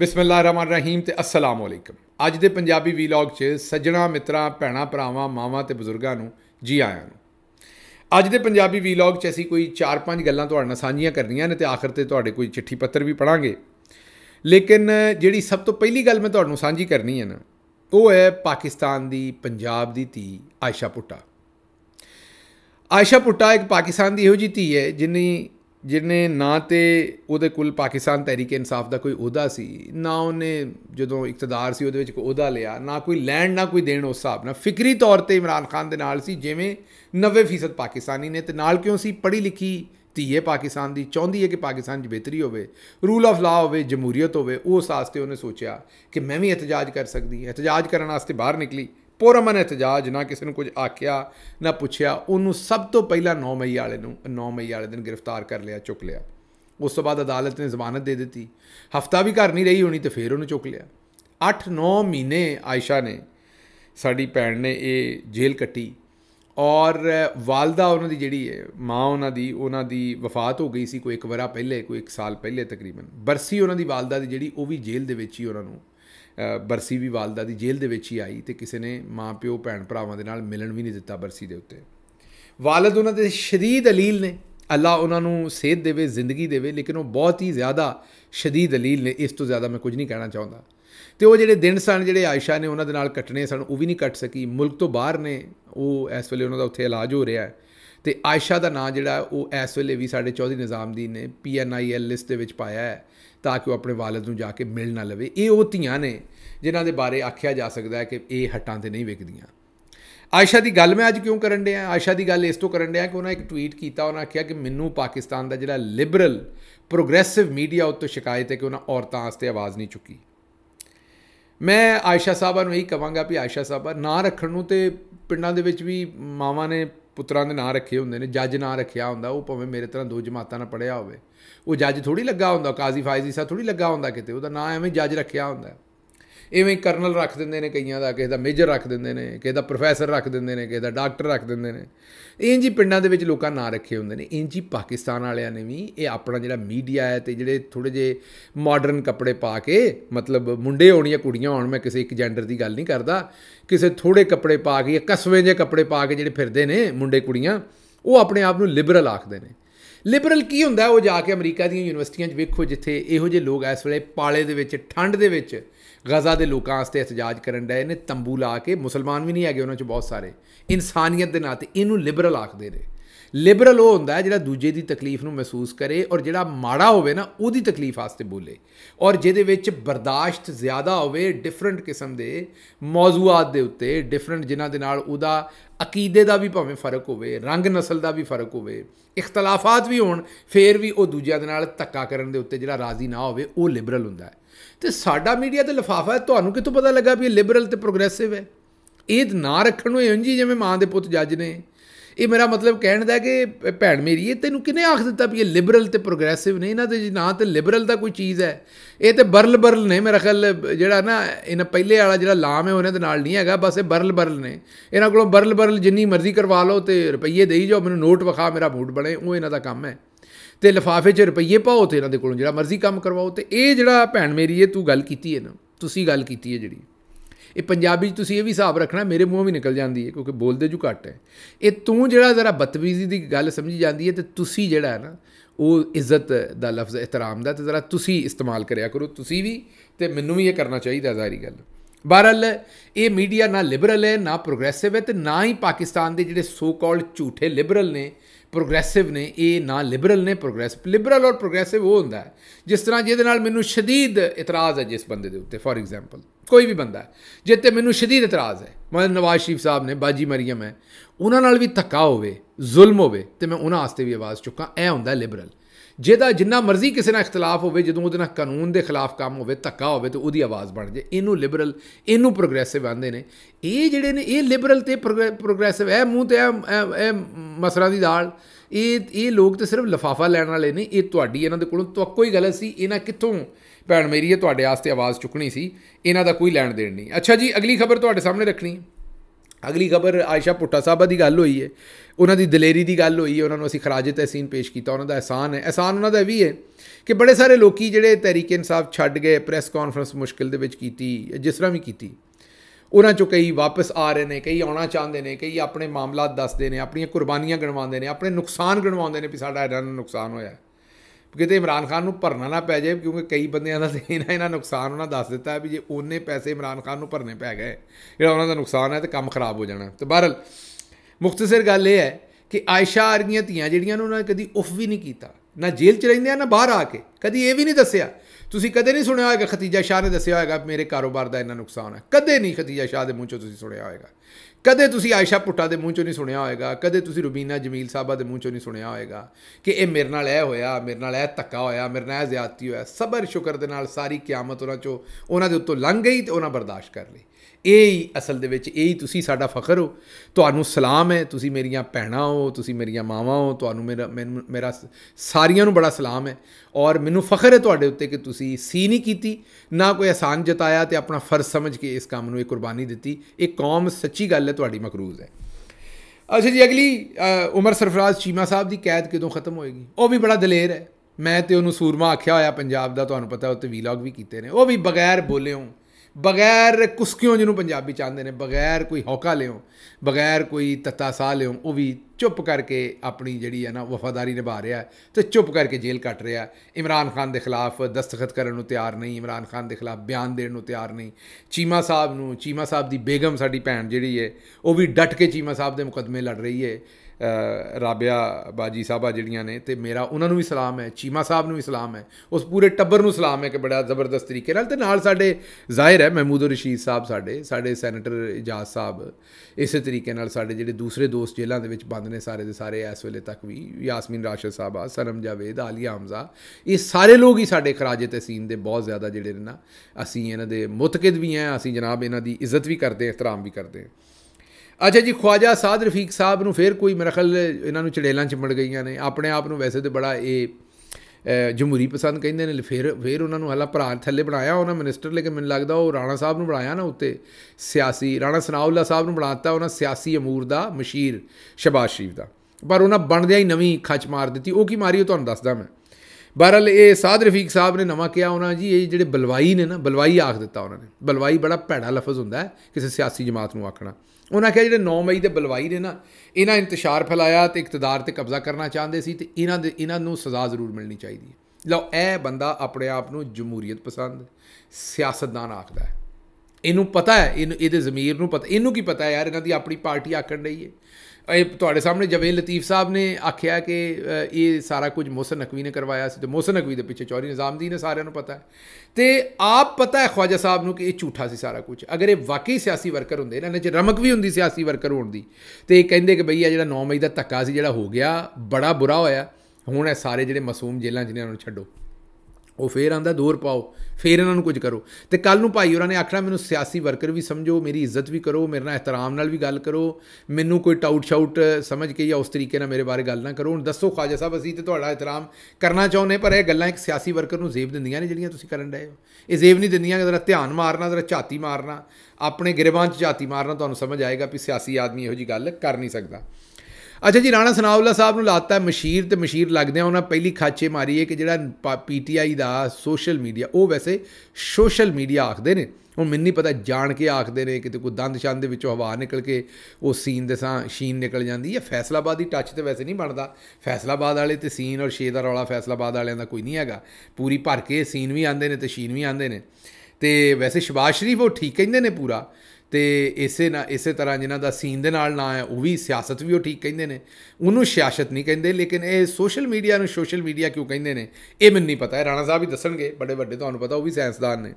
ਬਿਸਮਿਲ੍ਲਾਹਿਰਰਹਿਮਾਨਿਰਰਹੀਮ ਤੇ ਅਸਲਾਮ ਅਲੈਕਮ ਅੱਜ ਦੇ ਪੰਜਾਬੀ ਵੀਲੌਗ 'ਚ ਸੱਜਣਾ ਮਿੱਤਰਾਂ ਭੈਣਾ ਭਰਾਵਾਂ ਮਾਵਾਂ ਤੇ ਬਜ਼ੁਰਗਾਂ ਨੂੰ ਜੀ ਆਇਆਂ ਨੂੰ ਅੱਜ ਦੇ ਪੰਜਾਬੀ ਵੀਲੌਗ 'ਚ ਅਸੀਂ ਕੋਈ 4-5 ਗੱਲਾਂ ਤੁਹਾਡੇ ਨਾਲ ਸਾਂਝੀਆਂ ਕਰਨੀਆਂ ਨੇ ਤੇ ਆਖਰ ਤੇ ਤੁਹਾਡੇ ਕੋਈ ਚਿੱਠੀ ਪੱਤਰ ਵੀ ਪੜਾਂਗੇ ਲੇਕਿਨ ਜਿਹੜੀ ਸਭ ਤੋਂ ਪਹਿਲੀ ਗੱਲ ਮੈਂ ਤੁਹਾਨੂੰ ਸਾਂਝੀ ਕਰਨੀ ਹੈ ਨਾ ਉਹ ਹੈ ਪਾਕਿਸਤਾਨ ਦੀ ਪੰਜਾਬ ਦੀ ਧੀ ਆਇਸ਼ਾ ਪੁੱਟਾ ਆਇਸ਼ਾ ਪੁੱਟਾ ਇੱਕ ਪਾਕਿਸਤਾਨ ਦੀ ਇਹੋ ਜੀ ਧੀ ਹੈ ਜਿਨੀ ਜਿਹਨੇ ਨਾ ਤੇ ਉਹਦੇ ਕੋਲ ਪਾਕਿਸਤਾਨ ਤਹਿਰੀਕ ਇਨਸਾਫ ਦਾ ਕੋਈ ਅਹੁਦਾ ਸੀ ਨਾ ਉਹਨੇ ਜਦੋਂ ਇਕਤਦਾਰ ਸੀ ਉਹਦੇ ਵਿੱਚ ਕੋਈ ਅਹੁਦਾ ਲਿਆ ਨਾ ਕੋਈ ਲੈਂਡ ਨਾ ਕੋਈ ਦੇਣ ਉਸ ਸਾਹਿਬ ਨਾਲ ਫਿਕਰੀ ਤੌਰ ਤੇ ਇਮਰਾਨ ਖਾਨ ਦੇ ਨਾਲ ਸੀ ਜਿਵੇਂ 90% ਪਾਕਿਸਤਾਨੀ ਨੇ ਤੇ ਨਾਲ ਕਿਉਂ ਸੀ ਪੜ੍ਹੀ ਲਿਖੀ ਧੀਏ ਪਾਕਿਸਤਾਨ ਦੀ ਚਾਹੁੰਦੀ ਹੈ ਕਿ ਪਾਕਿਸਤਾਨ 'ਚ ਬਿਹਤਰੀ ਹੋਵੇ ਰੂਲ ਆਫ ਲਾ ਹੋਵੇ ਜਮਹੂਰੀਅਤ ਹੋਵੇ ਉਸ ਆਸਤੇ ਉਹਨੇ ਸੋਚਿਆ ਕਿ ਮੈਂ ਵੀ ਇਤਜਾਜ ਕਰ ਸਕਦੀ ਹਾਂ ਇਤਜਾਜ ਕਰਨ ਵਾਸਤੇ ਬਾਹਰ ਨਿਕਲੀ ਪੁਰਮਨ ਇਤਜਾਜ ਨਾ ਕਿਸੇ ਨੂੰ ਕੁਝ ਆਖਿਆ ਨਾ ਪੁੱਛਿਆ ਉਹਨੂੰ ਸਭ ਤੋਂ ਪਹਿਲਾਂ 9 ਮਈ ਵਾਲੇ ਨੂੰ 9 ਮਈ ਵਾਲੇ ਦਿਨ ਗ੍ਰਿਫਤਾਰ ਕਰ ਲਿਆ ਚੁੱਕ ਲਿਆ ਉਸ ਤੋਂ ਬਾਅਦ ਅਦਾਲਤ ਨੇ ਜ਼ਮਾਨਤ ਦੇ ਦਿੱਤੀ ਹਫਤਾ ਵੀ ਘਰ ਨਹੀਂ ਰਹੀ ਹੋਣੀ ਤੇ ਫੇਰ ਉਹਨੂੰ ਚੁੱਕ ਲਿਆ 8-9 ਮਹੀਨੇ ਆਇਸ਼ਾ ਨੇ ਸਾਡੀ ਭੈਣ ਨੇ ਇਹ ਜੇਲ੍ਹ ਕੱਟੀ ਔਰ ਵਾਲਦਾ ਉਹਨਾਂ ਦੀ ਜਿਹੜੀ ਹੈ ਮਾਂ ਉਹਨਾਂ ਦੀ ਉਹਨਾਂ ਦੀ ਵਫਾਤ ਹੋ ਗਈ ਸੀ ਕੋਈ ਇੱਕ ਵਾਰਾ ਪਹਿਲੇ ਕੋਈ ਇੱਕ ਸਾਲ ਪਹਿਲੇ ਤਕਰੀਬਨ ਬਰਸੀ ਉਹਨਾਂ ਦੀ ਵਾਲਦਾ ਦੀ ਜਿਹੜੀ ਉਹ ਵੀ ਜੇਲ੍ਹ ਦੇ ਵਿੱਚ ਹੀ ਉਹਨਾਂ ਨੂੰ ਬਰਸੀ ਵੀ ਵਾਲਦਾ ਦੀ ਜੇਲ੍ਹ ਦੇ ਵਿੱਚ ਹੀ ਆਈ ਤੇ ਕਿਸੇ ਨੇ ਮਾਂ ਪਿਓ ਭੈਣ ਭਰਾਵਾਂ ਦੇ ਨਾਲ ਮਿਲਣ ਵੀ ਨਹੀਂ ਦਿੱਤਾ ਬਰਸੀ ਦੇ ਉੱਤੇ ਵਾਲਦ ਉਹਨਾਂ ਦੇ ਸ਼ਦੀਦ ਅਲੀਲ ਨੇ ਅੱਲਾ ਉਹਨਾਂ ਨੂੰ ਸਿਹਤ ਦੇਵੇ ਜ਼ਿੰਦਗੀ ਦੇਵੇ ਲੇਕਿਨ ਉਹ ਬਹੁਤ ਹੀ ਜ਼ਿਆਦਾ ਸ਼ਦੀਦ ਅਲੀਲ ਨੇ ਇਸ ਤੋਂ ਜ਼ਿਆਦਾ ਮੈਂ ਕੁਝ ਨਹੀਂ ਕਹਿਣਾ ਚਾਹੁੰਦਾ ਤੇ ਉਹ ਜਿਹੜੇ ਦਿਨ ਸਨ ਜਿਹੜੇ ਆਇਸ਼ਾ ਨੇ ਉਹਨਾਂ ਦੇ ਨਾਲ ਕੱਟਨੇ ਸਨ ਉਹ ਵੀ ਨਹੀਂ ਕੱਟ ਸਕੀ ਮੁਲਕ ਤੋਂ ਬਾਹਰ ਨੇ ਉਹ ਇਸ ਵੇਲੇ ਉਹਨਾਂ ਦਾ ਉੱਥੇ ਇਲਾਜ ਹੋ ਰਿਹਾ ਹੈ ਤੇ ਆਇਸ਼ਾ ਦਾ ਨਾਂ ਜਿਹੜਾ ਉਹ ਇਸ ਵੇਲੇ ਵੀ ਸਾਡੇ ਚੌਧਰੀ ਨਿਜ਼ਾਮਦੀਨ ਨੇ ਪੀਐਨਆਈਐਲ ਲਿਸਟ ਦੇ ਵਿੱਚ ਪਾਇਆ ਹੈ ਤਾਂ ਕਿ ਉਹ ਆਪਣੇ ਵਾਲਦ ਨੂੰ ਜਾ ਕੇ ਮਿਲ ਨਾ ਲਵੇ ਇਹ ਉਹ ਧੀਆਂ ਨੇ ਜਿਨ੍ਹਾਂ ਦੇ ਬਾਰੇ ਆਖਿਆ ਜਾ ਸਕਦਾ ਹੈ ਕਿ ਇਹ ਹਟਾਂ ਤੇ ਨਹੀਂ ਵਿਕਦੀਆਂ ਆਇਸ਼ਾ ਦੀ ਗੱਲ ਮੈਂ ਅੱਜ ਕਿਉਂ ਕਰਨ ਡਿਆ ਆਇਸ਼ਾ ਦੀ ਗੱਲ ਇਸ ਤੋਂ ਕਰਨ ਡਿਆ ਕਿ ਉਹਨਾਂ ਇੱਕ ਟਵੀਟ ਕੀਤਾ ਉਹਨਾਂ ਆਖਿਆ ਕਿ ਮੈਨੂੰ ਪਾਕਿਸਤਾਨ ਦਾ ਜਿਹੜਾ ਲਿਬਰਲ ਪ੍ਰੋਗਰੈਸਿਵ ਮੀਡੀਆ ਉੱਤੇ ਸ਼ਿਕਾਇਤ ਹੈ ਕਿ ਉਹਨਾਂ ਔਰਤਾਂ ਵਾਸਤੇ ਆਵਾਜ਼ ਨਹੀਂ ਚੁੱਕੀ ਮੈਂ ਆਇਸ਼ਾ ਸਾਹਿਬਾ ਨੂੰ ਇਹ ਕਵਾਂਗਾ ਵੀ ਆਇਸ਼ਾ ਸਾਹਿਬਾ ਨਾ ਰੱਖਣ ਨੂੰ ਤੇ ਪਿੰਡਾਂ ਦੇ ਵਿੱਚ ਵੀ ਮਾਵਾਂ ਨੇ ਪੁੱਤਰਾਂ ਦੇ ਨਾਂ ਰੱਖੇ ਹੁੰਦੇ ਨੇ ਜੱਜ ਨਾਂ ਰੱਖਿਆ ਹੁੰਦਾ ਉਹ ਭਾਵੇਂ ਮੇਰੇ ਤਰ੍ਹਾਂ ਦੋ ਜਮਾਤਾਂ ਨਾਲ ਪੜਿਆ ਹੋਵੇ ਉਹ ਜੱਜ ਥੋੜੀ ਲੱਗਾ ਹੁੰਦਾ ਕਾਜ਼ੀ ਫਾਇਜ਼ੀ ਸਾਹਿਬ ਥੋੜੀ ਲੱਗਾ ਹੁੰਦਾ ਕਿਤੇ ਉਹਦਾ ਨਾਂ ਐਵੇਂ ਜੱਜ ਰੱਖਿਆ ਹੁੰਦਾ ਇਵੇਂ ਕਰਨਲ ਰੱਖ ਦਿੰਦੇ ਨੇ ਕਈਆਂ ਦਾ ਕਿਸੇ ਦਾ ਮੇਜਰ ਰੱਖ ਦਿੰਦੇ ਨੇ ਕਿਸੇ ਦਾ ਪ੍ਰੋਫੈਸਰ ਰੱਖ ਦਿੰਦੇ ਨੇ ਕਿਸੇ ਦਾ ਡਾਕਟਰ ਰੱਖ ਦਿੰਦੇ ਨੇ ਇੰਜ ਹੀ ਪਿੰਡਾਂ ਦੇ ਵਿੱਚ ਲੋਕਾਂ ਨਾਂ ਰੱਖੇ ਹੁੰਦੇ ਨੇ ਇੰਜ ਹੀ ਪਾਕਿਸਤਾਨ ਵਾਲਿਆਂ ਨੇ ਵੀ ਇਹ ਆਪਣਾ ਜਿਹੜਾ ਮੀਡੀਆ ਹੈ ਤੇ ਜਿਹੜੇ ਥੋੜੇ ਜੇ ਮਾਡਰਨ ਕੱਪੜੇ ਪਾ ਕੇ ਮਤਲਬ ਮੁੰਡੇ ਹੋਣ ਜਾਂ ਕੁੜੀਆਂ ਹੋਣ ਮੈਂ ਕਿਸੇ ਇੱਕ ਜੈਂਡਰ ਦੀ ਗੱਲ ਨਹੀਂ ਕਰਦਾ ਕਿਸੇ ਥੋੜੇ ਕੱਪੜੇ ਪਾ ਕੇ ਕਸਵੇਂ ਜੇ ਕੱਪੜੇ ਪਾ ਕੇ ਜਿਹੜੇ ਫਿਰਦੇ ਨੇ ਮੁੰਡੇ ਕੁੜੀਆਂ ਉਹ ਆਪਣੇ ਆਪ ਨੂੰ ਲਿਬਰਲ ਆਖਦੇ ਨੇ ਲਿਬਰਲ ਕੀ ਹੁੰਦਾ ਉਹ ਜਾ ਕੇ ਅਮਰੀਕਾ ਦੀਆਂ ਯੂਨੀਵਰਸਿਟੀਆਂ 'ਚ ਵੇਖੋ ਜਿੱਥੇ ਇਹੋ ਜਿਹੇ ਲੋਕ ਇਸ ਵੇਲੇ ਪਾਲੇ ਦੇ ਵਿੱਚ ਠੰਡ ਦੇ ਵਿੱਚ ਗਜ਼ਾ ਦੇ ਲੋਕਾਂ ਵਾਸਤੇ ਇਤਜਾਜ ਕਰਨ ਡਏ ਨੇ ਤੰਬੂ ਲਾ ਕੇ ਮੁਸਲਮਾਨ ਵੀ ਨਹੀਂ ਹੈਗੇ ਉਹਨਾਂ ਚ ਬਹੁਤ ਸਾਰੇ ਇਨਸਾਨੀਅਤ ਦੇ ਨਾਤੇ ਇਹਨੂੰ ਲਿਬਰਲ ਆਖਦੇ ਨੇ ਲਿਬਰਲ ਉਹ ਹੁੰਦਾ ਹੈ ਜਿਹੜਾ ਦੂਜੇ ਦੀ ਤਕਲੀਫ ਨੂੰ ਮਹਿਸੂਸ ਕਰੇ ਔਰ ਜਿਹੜਾ ਮਾੜਾ ਹੋਵੇ ਨਾ ਉਹਦੀ ਤਕਲੀਫ ਵਾਸਤੇ ਬੋਲੇ ਔਰ ਜਿਹਦੇ ਵਿੱਚ ਬਰਦਾਸ਼ਤ ਜ਼ਿਆਦਾ ਹੋਵੇ ਡਿਫਰੈਂਟ ਕਿਸਮ ਦੇ ਮੌਜ਼ੂਆਤ ਦੇ ਉੱਤੇ ਡਿਫਰੈਂਟ ਜਿਨ੍ਹਾਂ ਦੇ ਨਾਲ ਉਹਦਾ ਅਕੀਦੇ ਦਾ ਵੀ ਭਾਵੇਂ ਫਰਕ ਹੋਵੇ ਰੰਗ ਨਸਲ ਦਾ ਵੀ ਫਰਕ ਹੋਵੇ ਇਖਤਲਾਫਾਤ ਵੀ ਹੋਣ ਫੇਰ ਵੀ ਉਹ ਦੂਜਿਆਂ ਦੇ ਨਾਲ ਧੱਕਾ ਕਰਨ ਦੇ ਉੱਤੇ ਜਿਹੜਾ ਰਾਜ਼ੀ ਨਾ ਹੋਵੇ ਉਹ ਲਿਬਰਲ ਹੁੰਦਾ ਹੈ ਤੇ ਸਾਡਾ ਮੀਡੀਆ ਤੇ ਲਫਾਫਾ ਹੈ ਤੁਹਾਨੂੰ ਕਿੱਥੋਂ ਪਤਾ ਲੱਗਾ ਵੀ ਇਹ ਲਿਬਰਲ ਤੇ ਪ੍ਰੋਗਰੈਸਿਵ ਹੈ ਇਹ ਨਾ ਰੱਖਣ ਨੂੰ ਇੰਜੀ ਜਿਵੇਂ ਮਾਂ ਦੇ ਪੁੱਤ ਜੱਜ ਨੇ ਇਹ ਮੇਰਾ ਮਤਲਬ ਕਹਿਣ ਦਾ ਕਿ ਭੈਣ ਮੇਰੀ ਇਹ ਤੈਨੂੰ ਕਿਨੇ ਆਖ ਦਿੱਤਾ ਵੀ ਇਹ ਲਿਬਰਲ ਤੇ ਪ੍ਰੋਗਰੈਸਿਵ ਨਹੀਂ ਇਹਨਾਂ ਦੇ ਨਾ ਤੇ ਲਿਬਰਲ ਦਾ ਕੋਈ ਚੀਜ਼ ਹੈ ਇਹ ਤੇ ਬਰਲ ਬਰਲ ਨੇ ਮੇਰਾ ਖਿਆਲ ਜਿਹੜਾ ਨਾ ਇਹਨਾਂ ਪਹਿਲੇ ਵਾਲਾ ਜਿਹੜਾ ਲਾਮ ਹੈ ਉਹਨਾਂ ਦੇ ਨਾਲ ਨਹੀਂ ਹੈਗਾ ਬਸ ਇਹ ਬਰਲ ਬਰਲ ਨੇ ਇਹਨਾਂ ਕੋਲੋਂ ਬਰਲ ਬਰਲ ਜਿੰਨੀ ਮਰਜ਼ੀ ਕਰਵਾ ਲਓ ਤੇ ਰੁਪਈਏ ਦੇਈ ਜਾਓ ਮੈਨੂੰ ਨੋਟ ਵਖਾ ਮੇਰਾ ਮੂਡ ਬਣੇ ਉਹ ਇਹਨਾਂ ਦਾ ਕੰਮ ਹੈ ਤੇ ਲਿਫਾਫੇ 'ਚ ਰੁਪਈਏ ਪਾਓ ਤੇ ਇਹਨਾਂ ਦੇ ਕੋਲੋਂ ਜਿਹੜਾ ਮਰਜ਼ੀ ਕੰਮ ਕਰਵਾਓ ਤੇ ਇਹ ਜਿਹੜਾ ਭੈਣ ਮੇਰੀ ਇਹ ਤੂੰ ਗੱਲ ਕੀਤੀ ਹੈ ਨਾ ਤੁਸੀਂ ਗੱਲ ਕੀਤੀ ਹੈ ਜਿਹੜੀ ਇਹ ਪੰਜਾਬੀ 'ਚ ਤੁਸੀਂ ਇਹ ਵੀ ਹਿਸਾਬ ਰੱਖਣਾ ਮੇਰੇ ਮੂੰਹੋਂ ਵੀ ਨਿਕਲ ਜਾਂਦੀ ਹੈ ਕਿਉਂਕਿ ਬੋਲਦੇ ਜੂ ਘੱਟ ਹੈ ਇਹ ਤੂੰ ਜਿਹੜਾ ਜ਼ਰਾ ਬਤਵੀਜ਼ੀ ਦੀ ਗੱਲ ਸਮਝੀ ਜਾਂਦੀ ਹੈ ਤੇ ਤੁਸੀਂ ਜਿਹੜਾ ਹੈ ਨਾ ਉਹ ਇੱਜ਼ਤ ਦਾ ਲਫ਼ਜ਼ ਇਤਰਾਮ ਦਾ ਤੇ ਜ਼ਰਾ ਤੁਸੀਂ ਇਸਤੇਮਾਲ ਕਰਿਆ ਕਰੋ ਤੁਸੀਂ ਵੀ ਤੇ ਮੈਨੂੰ ਵੀ ਇਹ ਕਰਨਾ ਚਾਹੀਦਾ ਜ਼ਾਹਰੀ ਗੱਲ ਬਹਰਲ ਇਹ ਮੀਡੀਆ ਨਾ ਲਿਬਰਲ ਹੈ ਨਾ ਪ੍ਰੋਗਰੈਸਿਵ ਹੈ ਤੇ ਨਾ ਹੀ ਪਾਕਿਸਤਾਨ ਦੇ ਜਿਹੜੇ ਸੋ ਕਾਲਡ ਝੂਠੇ ਲਿਬਰਲ ਨੇ ਪ੍ਰੋਗਰੈਸਿਵ ਨੇ ਇਹ ਨਾ ਲਿਬਰਲ ਨੇ ਪ੍ਰੋਗਰੈਸ ਲਿਬਰਲ ਔਰ ਪ੍ਰੋਗਰੈਸਿਵ ਉਹ ਹੁੰਦਾ ਹੈ ਜਿਸ ਤਰ੍ਹਾਂ ਜਿਹਦੇ ਨਾਲ ਮੈਨੂੰ شدید ਇਤਰਾਜ਼ ਹੈ ਜਿਸ ਬੰਦੇ ਦੇ ਉੱਤੇ ਫੋਰ ਐਗਜ਼ਾਮਪਲ ਕੋਈ ਵੀ ਬੰਦਾ ਜਿੱਤੇ ਮੈਨੂੰ شدید ਇਤਰਾਜ਼ ਹੈ ਮੈਂ ਨਵਾਜ਼ ਸ਼ਰੀਫ ਸਾਹਿਬ ਨੇ ਬਾਜੀ ਮਰੀਮ ਹੈ ਉਹਨਾਂ ਨਾਲ ਵੀ ਧੱਕਾ ਹੋਵੇ ਜ਼ੁਲਮ ਹੋਵੇ ਤੇ ਮੈਂ ਉਹਨਾਂ ਵਾਸਤੇ ਵੀ ਆਵਾਜ਼ ਚੁੱਕਾਂ ਇਹ ਹੁੰਦਾ ਲਿਬਰਲ ਜਿਹਦਾ ਜਿੰਨਾ ਮਰਜ਼ੀ ਕਿਸੇ ਨਾਲ ਇਖਤਲਾਫ ਹੋਵੇ ਜਦੋਂ ਉਹਦੇ ਨਾਲ ਕਾਨੂੰਨ ਦੇ ਖਿਲਾਫ ਕੰਮ ਹੋਵੇ ਧੱਕਾ ਹੋਵੇ ਤੇ ਉਹਦੀ ਆਵਾਜ਼ ਬਣ ਜੇ ਇਹਨੂੰ ਲਿਬਰਲ ਇਹਨੂੰ ਪ੍ਰੋਗਰੈਸਿਵ ਆਂਦੇ ਨੇ ਇਹ ਜਿਹੜੇ ਨੇ ਇਹ ਲਿਬਰਲ ਤੇ ਪ੍ਰੋਗਰੈਸਿਵ ਹੈ ਮੂੰਹ ਤੇ ਇਹ ਮਸਰਾਂ ਦੀ ਦਾਲ ਇਹ ਇਹ ਲੋਕ ਤੇ ਸਿਰਫ ਲਫਾਫਾ ਲੈਣ ਵਾਲੇ ਨੇ ਇਹ ਤੁਹਾਡੀ ਇਹਨਾਂ ਦੇ ਕੋਲੋਂ ਤਵੱਕੋ ਹੀ ਗਲਤ ਸੀ ਇਹਨਾਂ ਕਿੱਥੋਂ ਭੈਣ ਮੇਰੀ ਇਹ ਤੁਹਾਡੇ ਆਸਤੇ ਆਵਾਜ਼ ਚੁੱਕਣੀ ਸੀ ਇਹਨਾਂ ਦਾ ਕੋਈ ਲੈਣ ਦੇਣ ਨਹੀਂ ਅੱਛਾ ਜੀ ਅਗਲੀ ਖਬਰ ਤੁਹਾਡੇ ਸਾਹਮਣੇ ਰੱਖਣੀ ਹੈ ਅਗਲੀ ਖਬਰ ਆਇਸ਼ਾ ਪੁੱਟਾ ਸਾਹਿਬਾ ਦੀ ਗੱਲ ਹੋਈ ਹੈ ਉਹਨਾਂ ਦੀ ਦਲੇਰੀ ਦੀ ਗੱਲ ਹੋਈ ਹੈ ਉਹਨਾਂ ਨੂੰ ਅਸੀਂ ਖਰਾਜਤ ਤਹਿਸੀਨ ਪੇਸ਼ ਕੀਤਾ ਉਹਨਾਂ ਦਾ ਅਹਿਸਾਨ ਹੈ ਅਹਿਸਾਨ ਉਹਨਾਂ ਦਾ ਵੀ ਹੈ ਕਿ ਬੜੇ ਸਾਰੇ ਲੋਕੀ ਜਿਹੜੇ ਤਹਿਰੀਕ ਇਨਸਾਫ ਛੱਡ ਗਏ ਪ੍ਰੈਸ ਕਾਨਫਰੰਸ ਮੁਸ਼ਕਿਲ ਦੇ ਵਿੱਚ ਕੀਤੀ ਜਿਸ ਤਰ੍ਹਾਂ ਵੀ ਕੀਤੀ ਉਹਨਾਂ ਚੋਂ ਕਈ ਵਾਪਸ ਆ ਰਹੇ ਨੇ ਕਈ ਆਉਣਾ ਚਾਹੁੰਦੇ ਨੇ ਕਈ ਆਪਣੇ ਮਾਮਲੇ ਦੱਸਦੇ ਨੇ ਆਪਣੀਆਂ ਕੁਰਬਾਨੀਆਂ ਗਣਵਾਉਂਦੇ ਨੇ ਆਪਣੇ ਨੁਕਸਾਨ ਗਣਵਾਉਂਦੇ ਨੇ ਵੀ ਸਾਡਾ ਇਹਨਾਂ ਨੂੰ ਨੁਕਸਾਨ ਹੋਇਆ ਕਿਤੇ ਇਮਰਾਨ ਖਾਨ ਨੂੰ ਭਰਨਾ ਨਾ ਪੈ ਜਾਏ ਕਿਉਂਕਿ ਕਈ ਬੰਦਿਆਂ ਦਾ ਤੇ ਇਹਨਾਂ ਇਹਨਾਂ ਨੁਕਸਾਨ ਉਹਨਾਂ ਦੱਸ ਦਿੱਤਾ ਵੀ ਜੇ ਉਹਨੇ ਪੈਸੇ ਇਮਰਾਨ ਖਾਨ ਨੂੰ ਭਰਨੇ ਪੈ ਗਏ ਜਿਹੜਾ ਉਹਨਾਂ ਦਾ ਨੁਕਸਾਨ ਹੈ ਤੇ ਕੰਮ ਖਰਾਬ ਹੋ ਜਾਣਾ ਤੇ ਬਹਰਲ ਮੁਖਤਸਰ ਗੱਲ ਇਹ ਹੈ ਕਿ ਆਇਸ਼ਾ ਆਰਗੀਆਂ ਧੀਆਂ ਜਿਹੜੀਆਂ ਉਹਨਾਂ ਨੇ ਕਦੀ ਉਫ ਵੀ ਨਹੀਂ ਕੀਤਾ ਨਾ ਜੇਲ੍ਹ 'ਚ ਰਹਿੰਦੇ ਆ ਨਾ ਬਾਹਰ ਆ ਕੇ ਕਦੀ ਇਹ ਵੀ ਨਹੀਂ ਦੱਸਿਆ ਤੁਸੀਂ ਕਦੇ ਨਹੀਂ ਸੁਣਿਆ ਹੋਏਗਾ ਖਤੀਜਾ ਸ਼ਾਹ ਨੇ ਦੱਸਿਆ ਹੋਏਗਾ ਮੇਰੇ ਕਾਰੋਬਾਰ ਦਾ ਇੰਨਾ ਨੁਕਸਾਨ ਹੈ ਕਦੇ ਨਹੀਂ ਖਤੀਜਾ ਸ਼ਾਹ ਦੇ ਮੂੰਹ ਚੋਂ ਤੁਸੀਂ ਸੁਣਿਆ ਹੋਏਗਾ ਕਦੇ ਤੁਸੀਂ ਆਇਸ਼ਾ ਪੁੱਟਾ ਦੇ ਮੂੰਹ ਚੋਂ ਨਹੀਂ ਸੁਣਿਆ ਹੋਏਗਾ ਕਦੇ ਤੁਸੀਂ ਰੁਬੀਨਾ ਜਮੀਲ ਸਾਹਿਬਾ ਦੇ ਮੂੰਹ ਚੋਂ ਨਹੀਂ ਸੁਣਿਆ ਹੋਏਗਾ ਕਿ ਇਹ ਮੇਰੇ ਨਾਲ ਇਹ ਹੋਇਆ ਮੇਰੇ ਨਾਲ ਇਹ ਧੱਕਾ ਹੋਇਆ ਮੇਰੇ ਨਾਲ ਇਹ ਜ਼ਿਆਦਤੀ ਹੋਇਆ ਸਬਰ ਸ਼ੁਕਰ ਦੇ ਨਾਲ ਸਾਰੀ ਕਿਆਮਤ ਉਹਨਾਂ ਚੋਂ ਉਹਨਾਂ ਦੇ ਉੱਤੋਂ ਲੰਘ ਗਈ ਤੇ ਉਹਨਾਂ ਬਰਦਾਸ਼ਤ ਕਰ ਲਈ ਇਹ ਹੀ ਅਸਲ ਦੇ ਵਿੱਚ ਇਹ ਹੀ ਤੁਸੀਂ ਸਾਡਾ ਫਖਰ ਹੋ ਤੁਹਾਨੂੰ ਸਲਾਮ ਹੈ ਤੁਸੀਂ ਮੇਰੀਆਂ ਭੈਣਾਂ ਹੋ ਤੁਸੀਂ ਮੇਰੀਆਂ ਮਾਵਾਂ ਹੋ ਤੁਹਾਨੂੰ ਮੇਰਾ ਮੇਰਾ ਸਾਰੀਆਂ ਨੂੰ ਬੜਾ ਸਲਾਮ ਹੈ ਔਰ ਮੈਨੂੰ ਫਖਰ ਹੈ ਤੁਹਾਡੇ ਉੱਤੇ ਕਿ ਤੁਸੀਂ ਸੀ ਨਹੀਂ ਕੀਤੀ ਨਾ ਕੋਈ ਆਸਾਨ ਜਤਾਇਆ ਤੇ ਆਪਣਾ ਫਰਜ਼ ਸਮਝ ਕੇ ਇਸ ਕੰਮ ਨੂੰ ਇਹ ਕੁਰਬਾਨੀ ਦਿੱਤੀ ਇਹ ਕੌਮ ਸੱਚੀ ਗੱਲ ਹੈ ਤੁਹਾਡੀ ਮਕਰੂਜ਼ ਹੈ ਅੱਛਾ ਜੀ ਅਗਲੀ ਉਮਰ ਸਰਫਰਾਜ਼ ਚੀਮਾ ਸਾਹਿਬ ਦੀ ਕੈਦ ਕਦੋਂ ਖਤਮ ਹੋਏਗੀ ਉਹ ਵੀ ਬੜਾ ਦਲੇਰ ਹੈ ਮੈਂ ਤੇ ਉਹਨੂੰ ਸੂਰਮਾ ਆਖਿਆ ਹੋਇਆ ਪੰਜਾਬ ਦਾ ਤੁਹਾਨੂੰ ਪਤਾ ਉੱਤੇ ਵੀਲੌਗ ਵੀ ਕੀਤੇ ਨੇ ਉਹ ਵੀ ਬਗੈਰ ਬੋਲੇ ਹੂੰ ਬਗੈਰ ਕੁਸਕਿਓ ਜਿਹਨੂੰ ਪੰਜਾਬੀ ਚ ਆਂਦੇ ਨੇ ਬਗੈਰ ਕੋਈ ਹੌਕਾ ਲਿਓ ਬਗੈਰ ਕੋਈ ਤਤਾਸਾ ਲਿਓ ਉਹ ਵੀ ਚੁੱਪ ਕਰਕੇ ਆਪਣੀ ਜਿਹੜੀ ਹੈ ਨਾ ਵਫਾਦਾਰੀ ਨਿਭਾ ਰਿਹਾ ਤੇ ਚੁੱਪ ਕਰਕੇ ਜੇਲ੍ਹ ਕੱਟ ਰਿਹਾ ਇਮਰਾਨ ਖਾਨ ਦੇ ਖਿਲਾਫ ਦਸਤਖਤ ਕਰਨ ਨੂੰ ਤਿਆਰ ਨਹੀਂ ਇਮਰਾਨ ਖਾਨ ਦੇ ਖਿਲਾਫ ਬਿਆਨ ਦੇਣ ਨੂੰ ਤਿਆਰ ਨਹੀਂ ਚੀਮਾ ਸਾਹਿਬ ਨੂੰ ਚੀਮਾ ਸਾਹਿਬ ਦੀ ਬੇਗਮ ਸਾਡੀ ਭੈਣ ਜਿਹੜੀ ਹੈ ਉਹ ਵੀ ਡਟ ਕੇ ਚੀਮਾ ਸਾਹਿਬ ਦੇ ਮੁਕਦਮੇ ਲੜ ਰਹੀ ਹੈ ਰਾਬਿਆ ਬਾਜੀ ਸਾਹਿਬਾ ਜਿਹੜੀਆਂ ਨੇ ਤੇ ਮੇਰਾ ਉਹਨਾਂ ਨੂੰ ਵੀ ਸਲਾਮ ਹੈ ਚੀਮਾ ਸਾਹਿਬ ਨੂੰ ਵੀ ਸਲਾਮ ਹੈ ਉਸ ਪੂਰੇ ਟੱਬਰ ਨੂੰ ਸਲਾਮ ਹੈ ਕਿ ਬੜਾ ਜ਼ਬਰਦਸਤ ਤਰੀਕੇ ਨਾਲ ਤੇ ਨਾਲ ਸਾਡੇ ਜ਼ਾਹਿਰ ਹੈ ਮਹਿਮੂਦ ਰਸ਼ੀਦ ਸਾਹਿਬ ਸਾਡੇ ਸਾਡੇ ਸੈਨੇਟਰ ਇਜਾਜ਼ ਸਾਹਿਬ ਇਸੇ ਤਰੀਕੇ ਨਾਲ ਸਾਡੇ ਜਿਹੜੇ ਦੂਸਰੇ ਦੋਸਤ ਜੇਲਾਂ ਦੇ ਵਿੱਚ ਬੰਦ ਨੇ ਸਾਰੇ ਦੇ ਸਾਰੇ ਇਸ ਵੇਲੇ ਤੱਕ ਵੀ ਯਾਸਮੀਨ ਰਾਸ਼ਦ ਆ ਸਰਮ ਜਾਵੇਦ ਆਲੀ ਹਮਜ਼ਾ ਇਹ ਸਾਰੇ ਲੋਕ ਹੀ ਸਾਡੇ ਖਰਾਜੇ ਤਹਿਸੀਨ ਦੇ ਬਹੁਤ ਜ਼ਿਆਦਾ ਜਿਹੜੇ ਨੇ ਨਾ ਅਸੀਂ ਇਹਨਾਂ ਦੇ ਮੁਤਕਦ ਵੀ ਆ ਅਸੀਂ ਜਨਾਬ ਇਹਨਾਂ ਦੀ ਇੱਜ਼ਤ ਵੀ ਕਰਦੇ ਆ ਇhtram ਵੀ ਕਰਦੇ ਹਾਂ ਅੱਛਾ ਜੀ ਖਵਾਜਾ ਸਾਦ ਰਫੀਕ ਸਾਹਿਬ ਨੂੰ ਫੇਰ ਕੋਈ ਮਰਖਲ ਇਹਨਾਂ ਨੂੰ ਚੜੇਲਾਂ ਮੜ ਗਈਆਂ ਨੇ ਆਪਣੇ ਆਪ ਨੂੰ ਵੈਸੇ ਤੇ ਬੜਾ ਇਹ ਜਮਹੂਰੀ ਪਸੰਦ ਕਹਿੰਦੇ ਨੇ ਫੇਰ ਫੇਰ ਉਹਨਾਂ ਨੂੰ ਹਲਾ ਭਰਾ ਥੱਲੇ ਬਣਾਇਆ ਉਹਨਾਂ ਮਿਨਿਸਟਰ ਲੇਕਿਨ ਮੈਨੂੰ ਲੱਗਦਾ ਉਹ ਰਾਣਾ ਸਾਹਿਬ ਨੂੰ ਬਣਾਇਆ ਨਾ ਉੱਤੇ ਸਿਆਸੀ ਰਾਣਾ ਸਨਾਉਲਾ ਸਾਹਿਬ ਨੂੰ ਬਣਾਤਾ ਉਹਨਾਂ ਸਿਆਸੀ ਅਮੂਰ ਦਾ ਮਸ਼ੀਰ ਸ਼ਬਾਸ਼ ਸ਼ਰੀਫ ਦਾ ਪਰ ਉਹਨਾਂ ਬਣਦਿਆਂ ਹੀ ਨਵੀਂ ਖੱਚ ਮਾਰ ਦਿੱਤੀ ਉਹ ਕੀ ਮਾਰੀ ਉਹ ਤੁਹਾਨੂੰ ਦੱਸਦਾ ਮੈਂ ਬਹਰਲ ਇਹ ਸਾਧ ਰਫੀਕ ਸਾਹਿਬ ਨੇ ਨਵਾਂ ਕਿਹਾ ਉਹਨਾਂ ਜੀ ਇਹ ਜਿਹੜੇ ਬਲਵਾਈ ਨੇ ਨਾ ਬਲਵਾਈ ਆਖ ਦਿੱਤਾ ਉਹਨਾਂ ਨੇ ਬਲਵਾਈ ਬੜਾ ਭੈੜਾ ਲਫ਼ਜ਼ ਹੁੰਦਾ ਹੈ ਕਿਸੇ ਸਿਆਸੀ ਜਮਾਤ ਨੂੰ ਆਖਣਾ ਉਹਨਾਂ ਕਿਹਾ ਜਿਹੜੇ 9 ਮਈ ਦੇ ਬਲਵਾਈ ਨੇ ਨਾ ਇਹਨਾਂ ਇੰਤਸ਼ਾਰ ਫੈਲਾਇਆ ਤੇ ਇਕਤਦਾਰ ਤੇ ਕਬਜ਼ਾ ਕਰਨਾ ਚਾਹੁੰਦੇ ਸੀ ਤੇ ਇਹਨਾਂ ਦੇ ਇਹਨਾਂ ਨੂੰ ਸਜ਼ਾ ਜ਼ਰੂਰ ਮਿਲਣੀ ਚਾਹੀਦੀ ਹੈ ਲਓ ਇਹ ਬੰਦਾ ਆਪਣੇ ਆਪ ਨੂੰ ਜਮਹੂਰੀਅਤ ਪਸੰਦ ਸਿਆਸਤਦਾਨ ਆਖਦਾ ਹੈ ਇਹਨੂੰ ਪਤਾ ਹੈ ਇਹਨੂੰ ਇਹਦੇ ਜ਼ਮੀਰ ਨੂੰ ਪਤਾ ਇਹਨੂੰ ਕੀ ਪਤਾ ਯਾਰ ਇਹਨਾਂ ਦੀ ਆਪਣੀ ਪਾਰਟੀ ਆਖਣ ਰਹੀ ਹੈ ਇਹ ਤੁਹਾਡੇ ਸਾਹਮਣੇ ਜਵੇਦ ਲਤੀਫ ਸਾਹਿਬ ਨੇ ਆਖਿਆ ਕਿ ਇਹ ਸਾਰਾ ਕੁਝ ਮੋਸਨ ਨਕਵੀ ਨੇ ਕਰਵਾਇਆ ਸੀ ਤੇ ਮੋਸਨ ਨਕਵੀ ਦੇ ਪਿੱਛੇ ਚੌਰੀ ਨਿਜ਼ਾਮਦੀ ਨੇ ਸਾਰਿਆਂ ਨੂੰ ਪਤਾ ਹੈ ਤੇ ਆਪ ਪਤਾ ਹੈ ਖਵਾਜਾ ਸਾਹਿਬ ਨੂੰ ਕਿ ਇਹ ਝੂਠਾ ਸੀ ਸਾਰਾ ਕੁਝ ਅਗਰ ਇਹ ਵਾਕਈ ਸਿਆਸੀ ਵਰਕਰ ਹੁੰਦੇ ਇਹਨਾਂ 'ਚ ਰਮਕ ਵੀ ਹੁੰਦੀ ਸਿਆਸੀ ਵਰਕਰ ਹੋਣ ਦੀ ਤੇ ਕਹਿੰਦੇ ਕਿ ਬਈ ਆ ਜਿਹੜਾ 9 ਮਈ ਦਾ ਧੱਕਾ ਸੀ ਜਿਹੜਾ ਹੋ ਗਿਆ ਬੜਾ ਬੁਰਾ ਹੋਇਆ ਹੁਣ ਇਹ ਸਾਰੇ ਜਿਹੜੇ ਮਾਸੂਮ ਜੇਲ੍ਹਾਂ ਜਿਹਨਾਂ ਨੂੰ ਛੱਡੋ ਉਹ ਫੇਰ ਆਂਦਾ ਦੂਰ ਪਾਓ ਫੇਰ ਇਹਨਾਂ ਨੂੰ ਕੁਝ ਕਰੋ ਤੇ ਕੱਲ ਨੂੰ ਭਾਈ ਹੋਰਾਂ ਨੇ ਆਖਣਾ ਮੈਨੂੰ ਸਿਆਸੀ ਵਰਕਰ ਵੀ ਸਮਝੋ ਮੇਰੀ ਇੱਜ਼ਤ ਵੀ ਕਰੋ ਮੇਰੇ ਨਾਲ ਇਤਰਾਮ ਨਾਲ ਵੀ ਗੱਲ ਕਰੋ ਮੈਨੂੰ ਕੋਈ ਟਾਊਟ ਸ਼ਾਊਟ ਸਮਝ ਕੇ ਜਾਂ ਉਸ ਤਰੀਕੇ ਨਾਲ ਮੇਰੇ ਬਾਰੇ ਗੱਲ ਨਾ ਕਰੋ ਹੁਣ ਦੱਸੋ ਖਾਜਾ ਸਾਹਿਬ ਅਸੀਂ ਤੇ ਤੁਹਾਡਾ ਇਤਰਾਮ ਕਰਨਾ ਚਾਹੁੰਦੇ ਪਰ ਇਹ ਗੱਲਾਂ ਇੱਕ ਸਿਆਸੀ ਵਰਕਰ ਨੂੰ ਜ਼ੇਬ ਦਿੰਦੀਆਂ ਨੇ ਜਿਹੜੀਆਂ ਤੁਸੀਂ ਕਰਨ ਡਏ ਹੋ ਇਹ ਜ਼ੇਬ ਨਹੀਂ ਦਿੰਦੀਆਂ ਜ਼ਰਾ ਧਿਆਨ ਮਾਰਨਾ ਜ਼ਰਾ ਝਾਤੀ ਮਾਰਨਾ ਆਪਣੇ ਗਿਰਬਾਂ 'ਚ ਝਾਤੀ ਮਾਰਨਾ ਤੁਹਾਨੂੰ ਸਮਝ ਆਏਗਾ ਕਿ ਸਿਆਸੀ ਆਦਮੀ ਇਹੋ ਜੀ ਗੱਲ ਕਰ ਨਹੀਂ ਸਕਦਾ ਅੱਛਾ ਜੀ ਰਾਣਾ ਸਨਾਉਲਾ ਸਾਹਿਬ ਨੂੰ ਲਾਤਾ ਹੈ ਮਸ਼ੀਰ ਤੇ ਮਸ਼ੀਰ ਲੱਗਦੇ ਆ ਉਹਨਾਂ ਪਹਿਲੀ ਖਾਚੇ ਮਾਰੀ ਹੈ ਕਿ ਜਿਹੜਾ ਪੀਟੀਆਈ ਦਾ ਸੋਸ਼ਲ ਮੀਡੀਆ ਉਹ ਵੈਸੇ ਸੋਸ਼ਲ ਮੀਡੀਆ ਆਖਦੇ ਨੇ ਉਹ ਮੈਨੂੰ ਨਹੀਂ ਪਤਾ ਜਾਣ ਕੇ ਆਖਦੇ ਨੇ ਕਿਤੇ ਕੋਈ ਦੰਦ ਛੰਦ ਦੇ ਵਿੱਚੋਂ ਹਵਾ ਨਿਕਲ ਕੇ ਉਹ ਸੀਨ ਦੇ ਸਾਂ ਸ਼ੀਨ ਨਿਕਲ ਜਾਂਦੀ ਹੈ ਫੈਸਲਾਬਾਦ ਦੀ ਟੱਚ ਤੇ ਵੈਸੇ ਨਹੀਂ ਬਣਦਾ ਫੈਸਲਾਬਾਦ ਵਾਲੇ ਤੇ ਸੀਨ ਔਰ ਸ਼ੇ ਦਾ ਰੌਲਾ ਫੈਸਲਾਬਾਦ ਵਾਲਿਆਂ ਦਾ ਕੋਈ ਨਹੀਂ ਹੈਗਾ ਪੂਰੀ ਭਰ ਕੇ ਸੀਨ ਵੀ ਆਂਦੇ ਨੇ ਤੇ ਸ਼ੀਨ ਵੀ ਆਂਦੇ ਨੇ ਤੇ ਵੈਸੇ ਸ਼ਬਾਸ਼ ਸ਼ਰੀਫ ਉਹ ਠੀਕ ਕਹਿੰਦੇ ਨੇ ਪੂਰਾ ਤੇ ਇਸੇ ਨਾਲ ਇਸੇ ਤਰ੍ਹਾਂ ਜਿਨ੍ਹਾਂ ਦਾ ਸੀਨ ਦੇ ਨਾਲ ਨਾ ਹੈ ਉਹ ਵੀ ਸਿਆਸਤ ਵੀ ਉਹ ਠੀਕ ਕਹਿੰਦੇ ਨੇ ਉਹਨੂੰ ਸਿਆਸਤ ਨਹੀਂ ਕਹਿੰਦੇ ਲੇਕਿਨ ਇਹ ਸੋਸ਼ਲ ਮੀਡੀਆ ਨੂੰ ਸੋਸ਼ਲ ਮੀਡੀਆ ਕਿਉਂ ਕਹਿੰਦੇ ਨੇ ਇਹ ਮੈਨੂੰ ਨਹੀਂ ਪਤਾ ਹੈ ਰਾਣਾ ਸਾਹਿਬ ਹੀ ਦੱਸਣਗੇ ਬੜੇ ਵੱਡੇ ਤੁਹਾਨੂੰ ਪਤਾ ਉਹ ਵੀ ਸਾਇੰਸਦਾਨ ਨੇ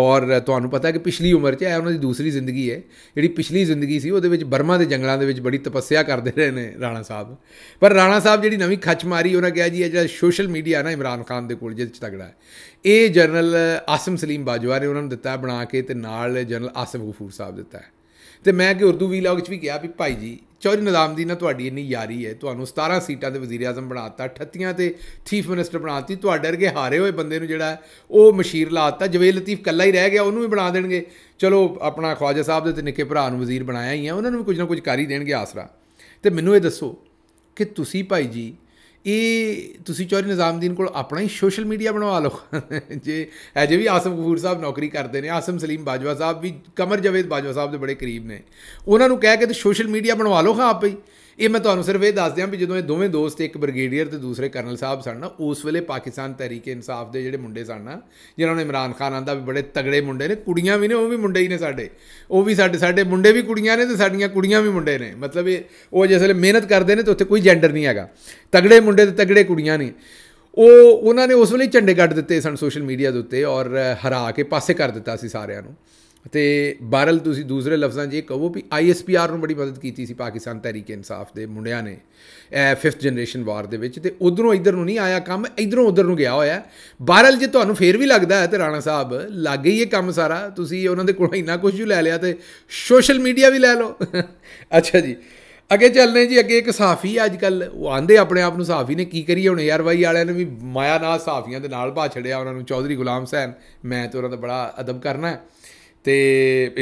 ਔਰ ਤੁਹਾਨੂੰ ਪਤਾ ਹੈ ਕਿ ਪਿਛਲੀ ਉਮਰ 'ਚ ਹੈ ਉਹਨਾਂ ਦੀ ਦੂਸਰੀ ਜ਼ਿੰਦਗੀ ਹੈ ਜਿਹੜੀ ਪਿਛਲੀ ਜ਼ਿੰਦਗੀ ਸੀ ਉਹਦੇ ਵਿੱਚ ਬਰਮਾ ਦੇ ਜੰਗਲਾਂ ਦੇ ਵਿੱਚ ਬੜੀ ਤਪੱਸਿਆ ਕਰਦੇ ਰਹੇ ਨੇ ਰਾਣਾ ਸਾਹਿਬ ਪਰ ਰਾਣਾ ਸਾਹਿਬ ਜਿਹੜੀ ਨਵੀਂ ਖੱਚ ਮਾਰੀ ਉਹਨਾਂ ਕਿਹਾ ਜੀ ਇਹ ਜਿਹੜਾ ਸੋਸ਼ਲ ਮੀਡੀਆ ਨਾ ਇਮਰਾਨ ਖਾਨ ਦੇ ਕੋਲ ਜਿਹਦੇ ਚ ਤਗੜਾ ਹੈ ਇਹ ਜਨਰਲ ਆਸਮ ਸਲੀਮ ਬਾਜਵਾ ਨੇ ਉਹਨਾਂ ਨੂੰ ਦਿੱਤਾ ਬਣਾ ਕੇ ਤੇ ਨਾਲ ਜਨਰਲ ਆਸਮ ਗਫੂਰ ਸਾਹਿਬ ਦਿੱਤਾ ਤੇ ਮੈਂ ਕਿ ਉਰਦੂ ਵੀਲੌਗ 'ਚ ਵੀ ਕਿਹਾ ਵੀ ਭਾਈ ਜੀ ਚੌਧਰੀ ਨਿਜ਼ਾਮ ਦੀ ਨਾ ਤੁਹਾਡੀ ਇੰਨੀ ਯਾਰੀ ਹੈ ਤੁਹਾਨੂੰ 17 ਸੀਟਾਂ ਤੇ ਵਜ਼ੀਰ ਆਜ਼ਮ ਬਣਾਤਾ 38 ਤੇ ਚੀਫ ਮਿਨਿਸਟਰ ਬਣਾਤੀ ਤੁਹਾਡੇ ਵਰਗੇ ਹਾਰੇ ਹੋਏ ਬੰਦੇ ਨੂੰ ਜਿਹੜਾ ਉਹ ਮਸ਼ੀਰ ਲਾਤਾ ਜਵੇਲ ਲਤੀਫ ਕੱਲਾ ਹੀ ਰਹਿ ਗਿਆ ਉਹਨੂੰ ਵੀ ਬਣਾ ਦੇਣਗੇ ਚਲੋ ਆਪਣਾ ਖਵਾਜਾ ਸਾਹਿਬ ਦੇ ਤੇ ਨਿੱਕੇ ਭਰਾ ਨੂੰ ਵਜ਼ੀਰ ਬਣਾਇਆ ਹੀ ਹੈ ਉਹਨਾਂ ਨੂੰ ਵੀ ਕੁਝ ਨਾ ਕੁਝ ਕਰ ਹੀ ਦੇਣਗੇ ਆਸਰਾ ਤੇ ਮੈਨੂੰ ਇਹ ਦੱਸੋ ਕਿ ਤੁਸੀਂ ਭਾਈ ਜੀ ਇਹ ਤੁਸੀਂ ਚੌਰੀ ਨਿਜ਼ਾਮਦੀਨ ਕੋਲ ਆਪਣਾ ਹੀ ਸੋਸ਼ਲ ਮੀਡੀਆ ਬਣਵਾ ਲਓ ਜੇ ਅਜੇ ਵੀ ਆਸਮ ਗਫੂਰ ਸਾਹਿਬ ਨੌਕਰੀ ਕਰਦੇ ਨੇ ਆਸਮ ਸਲੀਮ ਬਾਜਵਾ ਸਾਹਿਬ ਵੀ ਕਮਰ ਜਵੇਦ ਬਾਜਵਾ ਸਾਹਿਬ ਦੇ ਬੜੇ ਕਰੀਬ ਨੇ ਉਹਨਾਂ ਨੂੰ ਕਹਿ ਕੇ ਤੇ ਸੋਸ਼ਲ ਮੀਡੀਆ ਬਣਵਾ ਲਓ ਖਾਂ ਆਪੇ ਹੀ ਇਹ ਮੈਂ ਤੁਹਾਨੂੰ ਸਿਰਫ ਇਹ ਦੱਸ ਦਿਆਂ ਵੀ ਜਦੋਂ ਇਹ ਦੋਵੇਂ ਦੋਸਤ ਇੱਕ ਬ੍ਰਿਗੇਡੀਅਰ ਤੇ ਦੂਸਰੇ ਕਰਨਲ ਸਾਹਿਬ ਸਨ ਨਾ ਉਸ ਵੇਲੇ ਪਾਕਿਸਤਾਨ ਤਹਿਰੀਕੇ ਇਨਸਾਫ ਦੇ ਜਿਹੜੇ ਮੁੰਡੇ ਸਨ ਨਾ ਜਿਨ੍ਹਾਂ ਨੂੰ ਇਮਰਾਨ ਖਾਨ ਆਂਦਾ ਵੀ ਬੜੇ ਤਗੜੇ ਮੁੰਡੇ ਨੇ ਕੁੜੀਆਂ ਵੀ ਨੇ ਉਹ ਵੀ ਮੁੰਡੇ ਹੀ ਨੇ ਸਾਡੇ ਉਹ ਵੀ ਸਾਡੇ ਸਾਡੇ ਮੁੰਡੇ ਵੀ ਕੁੜੀਆਂ ਨੇ ਤੇ ਸਾਡੀਆਂ ਕੁੜੀਆਂ ਵੀ ਮੁੰਡੇ ਨੇ ਮਤਲਬ ਇਹ ਉਹ ਜਿਸ ਵੇਲੇ ਮਿਹਨਤ ਕਰਦੇ ਨੇ ਤੇ ਉੱਥੇ ਕੋਈ ਜੈਂਡਰ ਨਹੀਂ ਹੈਗਾ ਤਗੜੇ ਮੁੰਡੇ ਤੇ ਤਗੜੇ ਕੁੜੀਆਂ ਨੇ ਉਹ ਉਹਨਾਂ ਨੇ ਉਸ ਵੇਲੇ ਝੰਡੇ ਗੱਡ ਦਿੱਤੇ ਸਨ ਸੋਸ਼ਲ ਮੀਡੀਆ ਦੇ ਉੱਤੇ ਔਰ ਹਰਾ ਕੇ ਪਾਸੇ ਕਰ ਦਿੱਤਾ ਸੀ ਸਾਰਿਆਂ ਨੂੰ ਤੇ ਬਾਰਲ ਤੁਸੀਂ ਦੂਸਰੇ ਲਫ਼ਜ਼ਾਂ 'ਚ ਇਹ ਕਹੋ ਵੀ ਆਈਐਸਪੀਆਰ ਨੂੰ ਬੜੀ ਮਦਦ ਕੀਤੀ ਸੀ ਪਾਕਿਸਤਾਨ ਤਹਿਰੀਕ ਇਨਸਾਫ ਦੇ ਮੁੰਡਿਆਂ ਨੇ ਐ 5th ਜਨਰੇਸ਼ਨ ਵਾਰ ਦੇ ਵਿੱਚ ਤੇ ਉਧਰੋਂ ਇਧਰ ਨੂੰ ਨਹੀਂ ਆਇਆ ਕੰਮ ਇਧਰੋਂ ਉਧਰ ਨੂੰ ਗਿਆ ਹੋਇਆ ਬਾਰਲ ਜੇ ਤੁਹਾਨੂੰ ਫੇਰ ਵੀ ਲੱਗਦਾ ਹੈ ਤੇ ਰਾਣਾ ਸਾਹਿਬ ਲੱਗ ਗਈ ਇਹ ਕੰਮ ਸਾਰਾ ਤੁਸੀਂ ਉਹਨਾਂ ਦੇ ਕੋਲੋਂ ਇੰਨਾ ਕੁਝ ਹੀ ਲੈ ਲਿਆ ਤੇ ਸੋਸ਼ਲ ਮੀਡੀਆ ਵੀ ਲੈ ਲਓ ਅੱਛਾ ਜੀ ਅੱਗੇ ਚੱਲਨੇ ਜੀ ਅੱਗੇ ਇੱਕ ਸਾਫੀ ਅੱਜ ਕੱਲ ਉਹ ਆਂਦੇ ਆਪਣੇ ਆਪ ਨੂੰ ਸਾਫੀ ਨੇ ਕੀ ਕਰੀ ਹੁਣ ਯਾਰ ਬਾਈ ਵਾਲਿਆਂ ਨੇ ਵੀ ਮਾਇਆ ਨਾਲ ਸਾਫੀਆਂ ਦੇ ਨਾਲ ਭਾ ਛੜਿਆ ਉਹਨਾਂ ਨੂੰ ਚੌਧਰੀ ਗੁਲਾਮ ਸੈਨ ਮੈਂ ਤੇ ਉਹਨਾਂ ਦਾ ਬੜਾ ਅਦਬ ਕਰਨਾ ਹੈ ਤੇ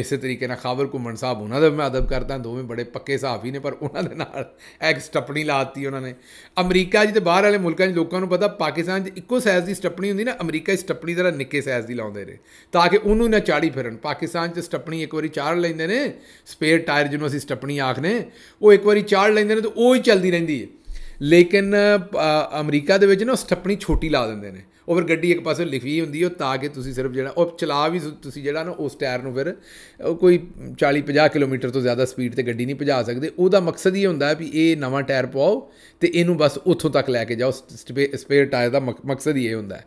ਇਸੇ ਤਰੀਕੇ ਨਾਲ ਖਾਬਰ ਕੁਮਨ ਸਾਹਿਬ ਉਹਨਾਂ ਦੇ ਮੈਂ ਅਦਬ ਕਰਦਾ ਦੋਵੇਂ ਬੜੇ ਪੱਕੇ ਸਾਫੀ ਨੇ ਪਰ ਉਹਨਾਂ ਦੇ ਨਾਲ ਇੱਕ ਸਟੱਪਣੀ ਲਾਤੀ ਉਹਨਾਂ ਨੇ ਅਮਰੀਕਾ ਜਿਹਦੇ ਬਾਹਰ ਵਾਲੇ ਮੁਲਕਾਂ 'ਚ ਲੋਕਾਂ ਨੂੰ ਪਤਾ ਪਾਕਿਸਤਾਨ 'ਚ ਇੱਕੋ ਸਾਈਜ਼ ਦੀ ਸਟੱਪਣੀ ਹੁੰਦੀ ਨਾ ਅਮਰੀਕਾ ਇਸ ਸਟੱਪਣੀ ਜ਼ਰਾ ਨਿੱਕੇ ਸਾਈਜ਼ ਦੀ ਲਾਉਂਦੇ ਨੇ ਤਾਂ ਕਿ ਉਹਨੂੰ ਨਾ ਚਾੜੀ ਫਿਰਨ ਪਾਕਿਸਤਾਨ 'ਚ ਸਟੱਪਣੀ ਇੱਕ ਵਾਰੀ ਚਾੜ ਲੈਂਦੇ ਨੇ ਸਪੇਅਰ ਟਾਇਰ ਜਿਹਨੂੰ ਅਸੀਂ ਸਟੱਪਣੀ ਆਖਨੇ ਉਹ ਇੱਕ ਵਾਰੀ ਚਾੜ ਲੈਂਦੇ ਨੇ ਤੇ ਉਹ ਹੀ ਚੱਲਦੀ ਰਹਿੰਦੀ ਹੈ ਲੇਕਿਨ ਅਮਰੀਕਾ ਦੇ ਵਿੱਚ ਨਾ ਸਟੱਪਣੀ ਛੋਟੀ ਲਾ ਦਿੰਦੇ ਨੇ ਉਹ ਫਿਰ ਗੱਡੀ ਇੱਕ ਪਾਸੇ ਲਿਖੀ ਹੁੰਦੀ ਉਹ ਤਾਂ ਕਿ ਤੁਸੀਂ ਸਿਰਫ ਜਿਹੜਾ ਉਹ ਚਲਾ ਵੀ ਤੁਸੀਂ ਜਿਹੜਾ ਨਾ ਉਸ ਟਾਇਰ ਨੂੰ ਫਿਰ ਕੋਈ 40 50 ਕਿਲੋਮੀਟਰ ਤੋਂ ਜ਼ਿਆਦਾ ਸਪੀਡ ਤੇ ਗੱਡੀ ਨਹੀਂ ਭਜਾ ਸਕਦੇ ਉਹਦਾ ਮਕਸਦ ਹੀ ਹੁੰਦਾ ਵੀ ਇਹ ਨਵਾਂ ਟਾਇਰ ਪਾਓ ਤੇ ਇਹਨੂੰ ਬਸ ਉੱਥੋਂ ਤੱਕ ਲੈ ਕੇ ਜਾਓ ਸਪੇਅਰ ਟਾਇਰ ਦਾ ਮਕਸਦ ਹੀ ਇਹ ਹੁੰਦਾ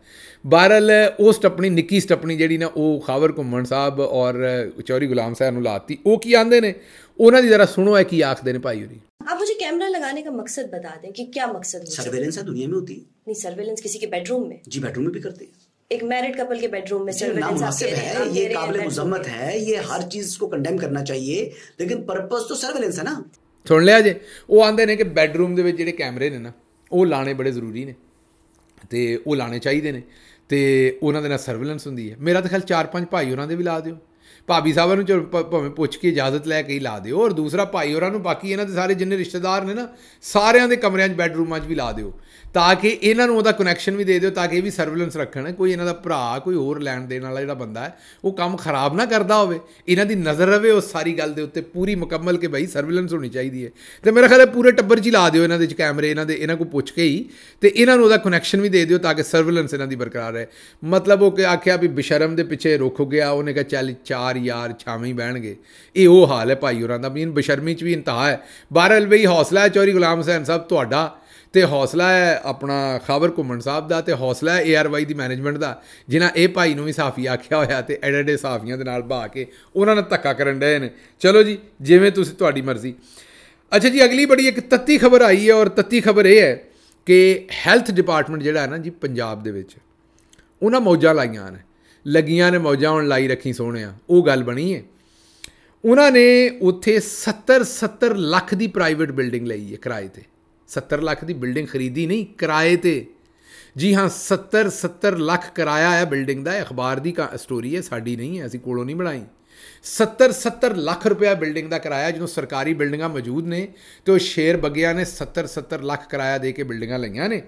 ਬਹਰਲ ਉਹ ਸਟਪਣੀ ਨਿੱਕੀ ਸਟਪਣੀ ਜਿਹੜੀ ਨਾ ਉਹ ਖਾਵਰ ਘੁੰਮਣ ਸਾਹਿਬ ਔਰ ਚੌਰੀ ਗੁਲਾਮ ਸਾਹਿਬ ਨੂੰ ਲਾਤੀ ਉਹ ਕੀ ਆਂਦੇ ਨੇ ਉਹਨਾਂ ਦੀ ਜ਼ਰਾ ਸੁਣੋ ਹੈ ਕੀ ਆਖਦੇ ਨੇ ਭਾਈ ਉਹਦੀ आप मुझे कैमरा लगाने का मकसद बता दें कि क्या मकसद सर्वेलेंस है तो दुनिया में होती है नहीं सर्वेलेंस किसी के बेडरूम में जी बेडरूम में भी करते हैं एक मैरिड कपल के बेडरूम में सर्वेलेंस है ये काबिल मुजम्मत है ये हर चीज को कंडेम करना चाहिए लेकिन पर्पस तो सर्वेलेंस है ना ਸੁਣ ਲਿਆ ਜੇ ਉਹ ਆਂਦੇ ਨੇ ਕਿ ਬੈੱਡਰੂਮ ਦੇ ਵਿੱਚ ਜਿਹੜੇ ਕੈਮਰੇ ਨੇ ਨਾ ਉਹ ਲਾਣੇ ਬੜੇ ਜ਼ਰੂਰੀ ਨੇ ਤੇ ਉਹ ਲਾਣੇ ਚਾਹੀਦੇ ਨੇ ਤੇ ਉਹਨਾਂ ਦੇ ਨਾਲ ਸਰਵੇਲੈਂਸ ਹੁੰਦੀ ਹੈ ਮੇਰਾ ਤਾਂ ਖਿਆਲ ਚਾਰ ਪੰਜ ਭਾਈ ਉਹਨਾਂ ਦੇ ਵੀ ਲਾ ਦਿਓ ਭਾਬੀ ਸਾਹਿਬਾਂ ਨੂੰ ਭਾਵੇਂ ਪੁੱਛ ਕੇ ਇਜਾਜ਼ਤ ਲੈ ਕੇ ਹੀ ਲਾ ਦਿਓ ਔਰ ਦੂਸਰਾ ਭਾਈ ਹੋਰਾਂ ਨੂੰ ਬਾਕੀ ਇਹਨਾਂ ਦੇ ਸਾਰੇ ਜਿੰਨੇ ਰਿਸ਼ਤੇਦਾਰ ਨੇ ਨਾ ਸਾਰਿਆਂ ਦੇ ਕਮਰਿਆਂ 'ਚ ਬੈੱਡਰੂਮਾਂ 'ਚ ਵੀ ਲਾ ਦਿਓ ਤਾਂ ਕਿ ਇਹਨਾਂ ਨੂੰ ਉਹਦਾ ਕਨੈਕਸ਼ਨ ਵੀ ਦੇ ਦਿਓ ਤਾਂ ਕਿ ਇਹ ਵੀ ਸਰਵੇਲੈਂਸ ਰੱਖਣ ਕੋਈ ਇਹਨਾਂ ਦਾ ਭਰਾ ਕੋਈ ਹੋਰ ਲੈਣ ਦੇਣ ਵਾਲਾ ਜਿਹੜਾ ਬੰਦਾ ਹੈ ਉਹ ਕੰਮ ਖਰਾਬ ਨਾ ਕਰਦਾ ਹੋਵੇ ਇਹਨਾਂ ਦੀ ਨਜ਼ਰ ਰਵੇ ਉਸ ਸਾਰੀ ਗੱਲ ਦੇ ਉੱਤੇ ਪੂਰੀ ਮੁਕੰਮਲ ਕਿ ਭਾਈ ਸਰਵੇਲੈਂਸ ਹੋਣੀ ਚਾਹੀਦੀ ਹੈ ਤੇ ਮੇਰੇ ਖਿਆਲ ਇਹ ਪੂਰੇ ਟੱਬਰ 'ਚ ਲਾ ਦਿਓ ਇਹਨਾਂ ਦੇ 'ਚ ਕੈਮਰੇ ਇਹਨਾਂ ਦੇ ਇਹਨਾਂ ਕੋ ਪੁੱਛ ਕੇ ਹੀ ਤੇ ਇਹਨਾਂ ਨੂੰ ਉਹਦਾ ਕਨੈਕਸ਼ਨ ਵੀ ਦੇ ਦਿਓ ਤਾਂ ਕਿ ਸਰਵੇਲੈਂਸ ਇਹਨਾਂ ਦੀ ਬਰਕਰਾਰ ਰਹੇ ਮਤਲਬ ਉਹ ਕਿ ਆਖਿਆ ਵੀ ਬਿਸ਼ਰਮ ਦੇ ਪਿੱਛੇ ਰੁਕ ਗਿਆ ਉਹਨੇ ਕਿਹਾ ਚੱਲ ਯਾਰ ਯਾਰ ਛਾਵੇਂ ਬਹਿਣਗੇ ਇਹ ਉਹ ਹਾਲ ਹੈ ਭਾਈ ਹੋਰਾਂ ਦਾ ਵੀ ਬਸ਼ਰਮੀ ਚ ਵੀ ਇੰਤਹਾ ਹੈ ਬਹਰਲ ਵੀ ਹੌਸਲਾ ਹੈ ਚੌਰੀ ਗੁਲਾਮ ਹਸਨ ਸਾਹਿਬ ਤੁਹਾਡਾ ਤੇ ਹੌਸਲਾ ਹੈ ਆਪਣਾ ਖਾਬਰ ਘੁੰਮਣ ਸਾਹਿਬ ਦਾ ਤੇ ਹੌਸਲਾ ਹੈ ਏਆਰਵਾਈ ਦੀ ਮੈਨੇਜਮੈਂਟ ਦਾ ਜਿਨ੍ਹਾਂ ਇਹ ਭਾਈ ਨੂੰ ਵੀ ਸਾਫੀ ਆਖਿਆ ਹੋਇਆ ਤੇ ਐਡੇ ਐਡੇ ਸਾਫੀਆਂ ਦੇ ਨਾਲ ਬਾ ਕੇ ਉਹਨਾਂ ਨੇ ਧੱਕਾ ਕਰਨ ਦੇ ਨੇ ਚਲੋ ਜੀ ਜਿਵੇਂ ਤੁਸੀਂ ਤੁਹਾਡੀ ਮਰਜ਼ੀ ਅੱਛਾ ਜੀ ਅਗਲੀ ਬੜੀ ਇੱਕ ਤੱਤੀ ਖਬਰ ਆਈ ਹੈ ਔਰ ਤੱਤੀ ਖਬਰ ਇਹ ਹੈ ਕਿ ਹੈਲਥ ਡਿਪਾਰਟਮੈਂਟ ਜਿਹੜਾ ਹੈ ਨਾ ਜੀ ਪੰਜਾਬ ਦੇ ਵਿੱਚ ਉਹਨਾਂ ਮੌਜਾਂ ਲਾਈਆਂ ਨੇ ਲੱਗੀਆਂ ਨੇ ਮੌਜਾਂ ਹੁਣ ਲਾਈ ਰੱਖੀ ਸੋਹਣਿਆ ਉਹ ਗੱਲ ਬਣੀ ਹੈ ਉਹਨਾਂ ਨੇ ਉੱਥੇ 70 70 ਲੱਖ ਦੀ ਪ੍ਰਾਈਵੇਟ ਬਿਲਡਿੰਗ ਲਈ ਹੈ ਕਿਰਾਏ ਤੇ 70 ਲੱਖ ਦੀ ਬਿਲਡਿੰਗ ਖਰੀਦੀ ਨਹੀਂ ਕਿਰਾਏ ਤੇ ਜੀ ਹਾਂ 70 70 ਲੱਖ ਕਿਰਾਇਆ ਹੈ ਬਿਲਡਿੰਗ ਦਾ ਅਖਬਾਰ ਦੀ ਸਟੋਰੀ ਹੈ ਸਾਡੀ ਨਹੀਂ ਹੈ ਅਸੀਂ ਕੋਲੋਂ ਨਹੀਂ ਬਣਾਈ 70 70 ਲੱਖ ਰੁਪਇਆ ਬਿਲਡਿੰਗ ਦਾ ਕਿਰਾਇਆ ਜਦੋਂ ਸਰਕਾਰੀ ਬਿਲਡਿੰਗਾਂ ਮੌਜੂਦ ਨੇ ਤੇ ਉਹ ਸ਼ੇਰ ਬਗਿਆ ਨੇ 70 70 ਲੱਖ ਕਿਰਾਇਆ ਦੇ ਕੇ ਬਿਲਡਿੰਗਾਂ ਲਈਆਂ ਨੇ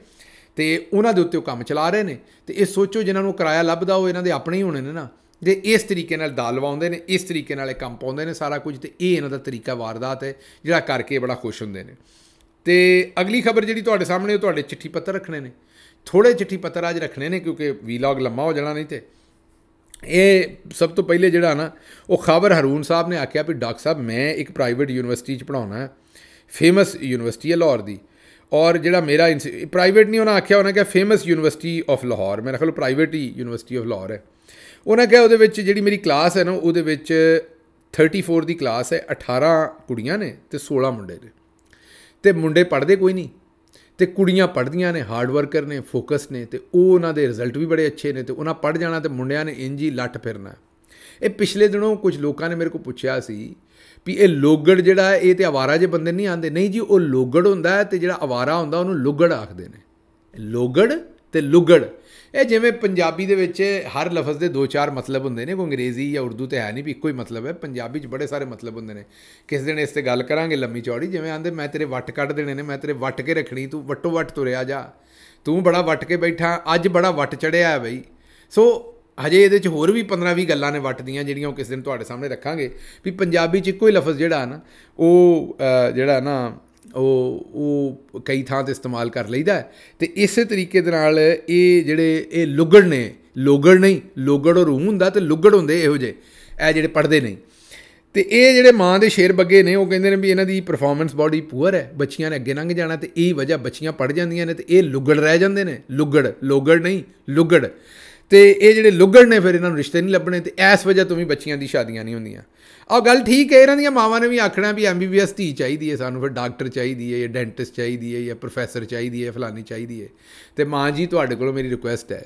ਤੇ ਉਹਨਾਂ ਦੇ ਉੱਤੇ ਉਹ ਕੰਮ ਚਲਾ ਰਹੇ ਨੇ ਤੇ ਇਹ ਸੋਚੋ ਜਿਨ੍ਹਾਂ ਨੂੰ ਕਿਰਾਇਆ ਲੱਭਦਾ ਹੋ ਇਹਨਾਂ ਦੇ ਆਪਣੇ ਹੀ ਹੋਣੇ ਨੇ ਨਾ ਜੇ ਇਸ ਤਰੀਕੇ ਨਾਲ ਦਾਲ ਲਵਾਉਂਦੇ ਨੇ ਇਸ ਤਰੀਕੇ ਨਾਲ ਇਹ ਕੰਮ ਪਾਉਂਦੇ ਨੇ ਸਾਰਾ ਕੁਝ ਤੇ ਇਹ ਇਹਨਾਂ ਦਾ ਤਰੀਕਾ ਵਾਰਦਾਤ ਹੈ ਜਿਹੜਾ ਕਰਕੇ ਬੜਾ ਖੁਸ਼ ਹੁੰਦੇ ਨੇ ਤੇ ਅਗਲੀ ਖਬਰ ਜਿਹੜੀ ਤੁਹਾਡੇ ਸਾਹਮਣੇ ਉਹ ਤੁਹਾਡੇ ਚਿੱਠੀ ਪੱਤਰ ਰੱਖਣੇ ਨੇ ਥੋੜੇ ਚਿੱਠੀ ਪੱਤਰ ਅੱਜ ਰੱਖਣੇ ਨੇ ਕਿਉਂਕਿ ਵੀਲੌਗ ਲੰਮਾ ਹੋ ਜਾਣਾ ਨਹੀਂ ਤੇ ਇਹ ਸਭ ਤੋਂ ਪਹਿਲੇ ਜਿਹੜਾ ਨਾ ਉਹ ਖਬਰ ਹਰੂਨ ਸਾਹਿਬ ਨੇ ਆਖਿਆ ਵੀ ਡਾਕਟਰ ਸਾਹਿਬ ਮੈਂ ਇੱਕ ਪ੍ਰਾਈਵੇਟ ਯੂਨੀਵਰਸਿਟੀ 'ਚ ਪੜਾਉਣਾ ਹੈ ਫੇਮਸ ਯੂਨੀਵਰਸਿਟੀ ਹੈ ਲਾਹੌਰ ਦੀ ਔਰ ਜਿਹੜਾ ਮੇਰਾ ਪ੍ਰਾਈਵੇਟ ਨਹੀਂ ਉਹਨਾਂ ਆਖਿਆ ਉਹਨਾਂ ਕਿਹਾ ਫੇਮਸ ਯੂਨੀਵਰਸਿਟੀ ਆਫ ਲਾਹੌਰ ਮੇਰਾ ਖਿਆਲ ਪ੍ਰਾਈਵੇਟ ਹੀ ਯੂਨੀਵਰਸਿਟੀ ਆਫ ਲਾਹੌਰ ਹੈ ਉਹਨਾਂ ਕਿਹਾ ਉਹਦੇ ਵਿੱਚ ਜਿਹੜੀ ਮੇਰੀ ਕਲਾਸ ਹੈ ਨਾ ਉਹਦੇ ਵਿੱਚ 34 ਦੀ ਕਲਾਸ ਹੈ 18 ਕੁੜੀਆਂ ਨੇ ਤੇ 16 ਮੁੰਡੇ ਨੇ ਤੇ ਮੁੰਡੇ ਪੜਦੇ ਕੋਈ ਨਹੀਂ ਤੇ ਕੁੜੀਆਂ ਪੜਦੀਆਂ ਨੇ ਹਾਰਡ ਵਰਕਰ ਨੇ ਫੋਕਸ ਨੇ ਤੇ ਉਹ ਉਹਨਾਂ ਦੇ ਰਿਜ਼ਲਟ ਵੀ ਬੜੇ ਅੱਛੇ ਨੇ ਤੇ ਉਹਨਾਂ ਪੜ ਜਾਣਾ ਤੇ ਮੁੰਡਿਆਂ ਨੇ ਇੰਜ ਹੀ ਲੱਟ ਫਿਰਨਾ ਇਹ ਪਿਛਲੇ ਦਿਨੋਂ ਕੁਝ ਲੋਕਾਂ ਨੇ ਮੇਰੇ ਕੋਲ ਪੁੱਛਿਆ ਸੀ ਵੀ ਇਹ ਲੋਗੜ ਜਿਹੜਾ ਹੈ ਇਹ ਤੇ ਆਵਾਰਾ ਜੇ ਬੰਦੇ ਨਹੀਂ ਆਂਦੇ ਨਹੀਂ ਜੀ ਉਹ ਲੋਗੜ ਹੁੰਦਾ ਹੈ ਤੇ ਜਿਹੜਾ ਆਵਾਰਾ ਹੁੰਦਾ ਉਹਨੂੰ ਲੁਗੜ ਆਖਦੇ ਨੇ ਲੋਗੜ ਤੇ ਲੁਗੜ ਇਹ ਜਿਵੇਂ ਪੰਜਾਬੀ ਦੇ ਵਿੱਚ ਹਰ ਲਫ਼ਜ਼ ਦੇ ਦੋ ਚਾਰ ਮਤਲਬ ਹੁੰਦੇ ਨੇ ਕੋ ਅੰਗਰੇਜ਼ੀ ਜਾਂ ਉਰਦੂ ਤੇ ਹੈ ਨਹੀਂ ਵੀ ਇੱਕੋ ਹੀ ਮਤਲਬ ਹੈ ਪੰਜਾਬੀ 'ਚ ਬੜੇ ਸਾਰੇ ਮਤਲਬ ਹੁੰਦੇ ਨੇ ਕਿਸ ਦਿਨ ਇਸ ਤੇ ਗੱਲ ਕਰਾਂਗੇ ਲੰਮੀ ਚੌੜੀ ਜਿਵੇਂ ਆਂਦੇ ਮੈਂ ਤੇਰੇ ਵੱਟ ਕੱਢ ਦੇਣੇ ਨੇ ਮੈਂ ਤੇਰੇ ਵੱਟ ਕੇ ਰੱਖਣੀ ਤੂੰ ਵੱਟੋ ਵੱਟ ਤੁਰਿਆ ਜਾ ਤੂੰ ਬੜਾ ਵੱਟ ਕੇ ਬੈਠਾ ਅੱਜ ਬੜਾ ਵੱਟ ਚੜਿਆ ਹੈ ਬਈ ਸੋ ਹਜੇ ਇਹਦੇ ਚ ਹੋਰ ਵੀ 15-20 ਗੱਲਾਂ ਨੇ ਵੱਟਦੀਆਂ ਜਿਹੜੀਆਂ ਉਹ ਕਿਸੇ ਦਿਨ ਤੁਹਾਡੇ ਸਾਹਮਣੇ ਰੱਖਾਂਗੇ ਵੀ ਪੰਜਾਬੀ ਚ ਇੱਕੋ ਹੀ ਲਫ਼ਜ਼ ਜਿਹੜਾ ਨਾ ਉਹ ਜਿਹੜਾ ਨਾ ਉਹ ਉਹ ਕਈ ਥਾਂ ਤੇ ਇਸਤੇਮਾਲ ਕਰ ਲਈਦਾ ਤੇ ਇਸੇ ਤਰੀਕੇ ਦੇ ਨਾਲ ਇਹ ਜਿਹੜੇ ਇਹ ਲੁਗੜ ਨੇ ਲੋਗੜ ਨਹੀਂ ਲੋਗੜ ਰੂਹ ਹੁੰਦਾ ਤੇ ਲੁਗੜ ਹੁੰਦੇ ਇਹੋ ਜੇ ਇਹ ਜਿਹੜੇ ਪੜਦੇ ਨਹੀਂ ਤੇ ਇਹ ਜਿਹੜੇ ਮਾਂ ਦੇ ਸ਼ੇਰ ਬੱਗੇ ਨੇ ਉਹ ਕਹਿੰਦੇ ਨੇ ਵੀ ਇਹਨਾਂ ਦੀ ਪਰਫਾਰਮੈਂਸ ਬਾਡੀ ਪੂਅਰ ਹੈ ਬੱਚੀਆਂ ਨੇ ਅੱਗੇ ਲੰਘ ਜਾਣਾ ਤੇ ਇਹੀ ਵਜ੍ਹਾ ਬੱਚੀਆਂ ਪੜ ਜਾਂਦੀਆਂ ਨੇ ਤੇ ਇਹ ਲੁਗੜ ਰਹਿ ਜਾਂਦੇ ਨੇ ਲੁਗੜ ਲੋਗੜ ਨਹੀਂ ਲੁਗੜ ਤੇ ਇਹ ਜਿਹੜੇ ਲੁੱਗੜ ਨੇ ਫਿਰ ਇਹਨਾਂ ਨੂੰ ਰਿਸ਼ਤੇ ਨਹੀਂ ਲੱਭਣੇ ਤੇ ਇਸ ਵਜ੍ਹਾ ਤੋਂ ਵੀ ਬੱਚੀਆਂ ਦੀ ਸ਼ਾਦੀਆਂ ਨਹੀਂ ਹੁੰਦੀਆਂ ਆ ਗੱਲ ਠੀਕ ਹੈ ਇਹਨਾਂ ਦੀਆਂ ਮਾਵਾਂ ਨੇ ਵੀ ਆਖਣਾ ਵੀ ਐਮਬੀਬੀਐਸ ਧੀ ਚਾਹੀਦੀ ਹੈ ਸਾਨੂੰ ਫਿਰ ਡਾਕਟਰ ਚਾਹੀਦੀ ਹੈ ਜਾਂ ਡੈਂਟਿਸਟ ਚਾਹੀਦੀ ਹੈ ਜਾਂ ਪ੍ਰੋਫੈਸਰ ਚਾਹੀਦੀ ਹੈ ਫਲਾਨੀ ਚਾਹੀਦੀ ਹੈ ਤੇ ਮਾਂ ਜੀ ਤੁਹਾਡੇ ਕੋਲੋਂ ਮੇਰੀ ਰਿਕੁਐਸਟ ਹੈ